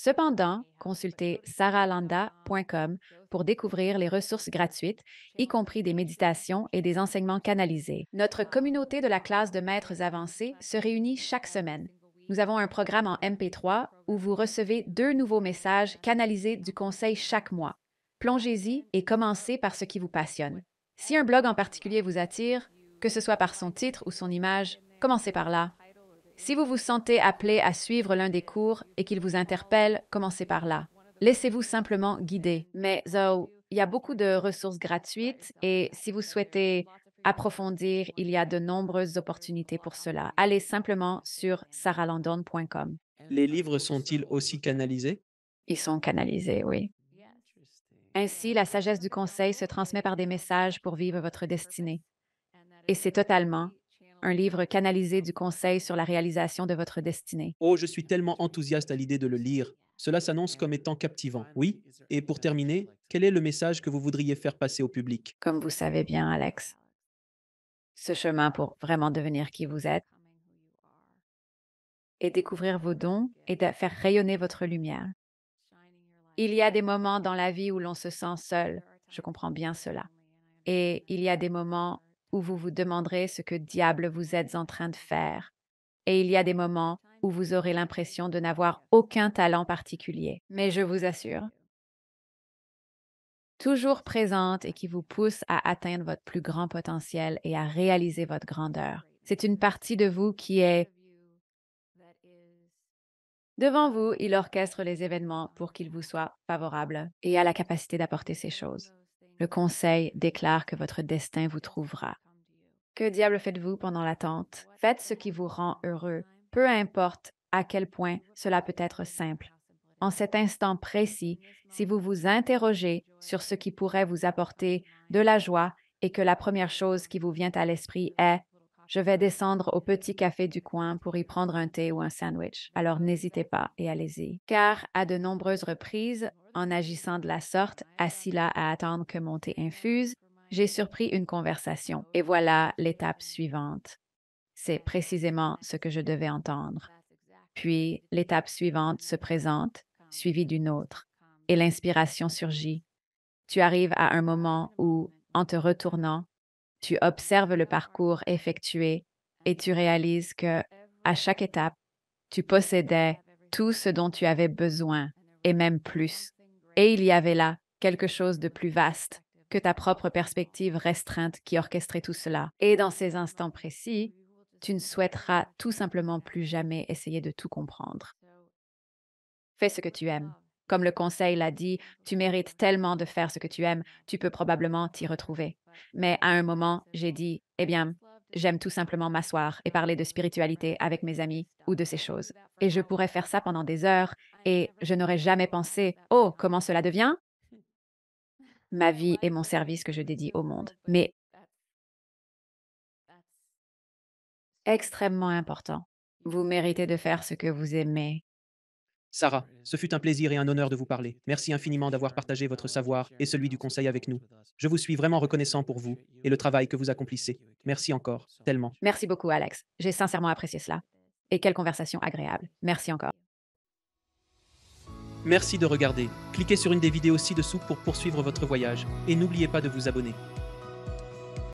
Cependant, consultez saralanda.com pour découvrir les ressources gratuites, y compris des méditations et des enseignements canalisés. Notre communauté de la classe de maîtres avancés se réunit chaque semaine. Nous avons un programme en MP3 où vous recevez deux nouveaux messages canalisés du conseil chaque mois. Plongez-y et commencez par ce qui vous passionne. Si un blog en particulier vous attire, que ce soit par son titre ou son image, commencez par là. Si vous vous sentez appelé à suivre l'un des cours et qu'il vous interpelle, commencez par là. Laissez-vous simplement guider. Mais Zoe, il y a beaucoup de ressources gratuites et si vous souhaitez approfondir, il y a de nombreuses opportunités pour cela. Allez simplement sur saralandon.com. Les livres sont-ils aussi canalisés Ils sont canalisés, oui. Ainsi, la sagesse du conseil se transmet par des messages pour vivre votre destinée. Et c'est totalement un livre canalisé du Conseil sur la réalisation de votre destinée. Oh, je suis tellement enthousiaste à l'idée de le lire. Cela s'annonce comme étant captivant, oui. Et pour terminer, quel est le message que vous voudriez faire passer au public Comme vous savez bien, Alex, ce chemin pour vraiment devenir qui vous êtes et découvrir vos dons et de faire rayonner votre lumière. Il y a des moments dans la vie où l'on se sent seul, je comprends bien cela. Et il y a des moments où vous vous demanderez ce que diable vous êtes en train de faire. Et il y a des moments où vous aurez l'impression de n'avoir aucun talent particulier. Mais je vous assure, toujours présente et qui vous pousse à atteindre votre plus grand potentiel et à réaliser votre grandeur. C'est une partie de vous qui est devant vous, il orchestre les événements pour qu'ils vous soient favorables et à la capacité d'apporter ces choses le conseil déclare que votre destin vous trouvera. Que diable faites-vous pendant l'attente? Faites ce qui vous rend heureux, peu importe à quel point cela peut être simple. En cet instant précis, si vous vous interrogez sur ce qui pourrait vous apporter de la joie et que la première chose qui vous vient à l'esprit est je vais descendre au petit café du coin pour y prendre un thé ou un sandwich, alors n'hésitez pas et allez-y. Car à de nombreuses reprises, en agissant de la sorte, assis là à attendre que mon thé infuse, j'ai surpris une conversation. Et voilà l'étape suivante. C'est précisément ce que je devais entendre. Puis l'étape suivante se présente, suivie d'une autre, et l'inspiration surgit. Tu arrives à un moment où, en te retournant, tu observes le parcours effectué et tu réalises que, à chaque étape, tu possédais tout ce dont tu avais besoin et même plus. Et il y avait là quelque chose de plus vaste que ta propre perspective restreinte qui orchestrait tout cela. Et dans ces instants précis, tu ne souhaiteras tout simplement plus jamais essayer de tout comprendre. Fais ce que tu aimes. Comme le conseil l'a dit, tu mérites tellement de faire ce que tu aimes, tu peux probablement t'y retrouver mais à un moment, j'ai dit, eh bien, j'aime tout simplement m'asseoir et parler de spiritualité avec mes amis ou de ces choses. Et je pourrais faire ça pendant des heures et je n'aurais jamais pensé, oh, comment cela devient Ma vie et mon service que je dédie au monde. Mais extrêmement important. Vous méritez de faire ce que vous aimez Sarah, ce fut un plaisir et un honneur de vous parler. Merci infiniment d'avoir partagé votre savoir et celui du conseil avec nous. Je vous suis vraiment reconnaissant pour vous et le travail que vous accomplissez. Merci encore, tellement. Merci beaucoup, Alex. J'ai sincèrement apprécié cela. Et quelle conversation agréable. Merci encore. Merci de regarder. Cliquez sur une des vidéos ci-dessous pour poursuivre votre voyage et n'oubliez pas de vous abonner.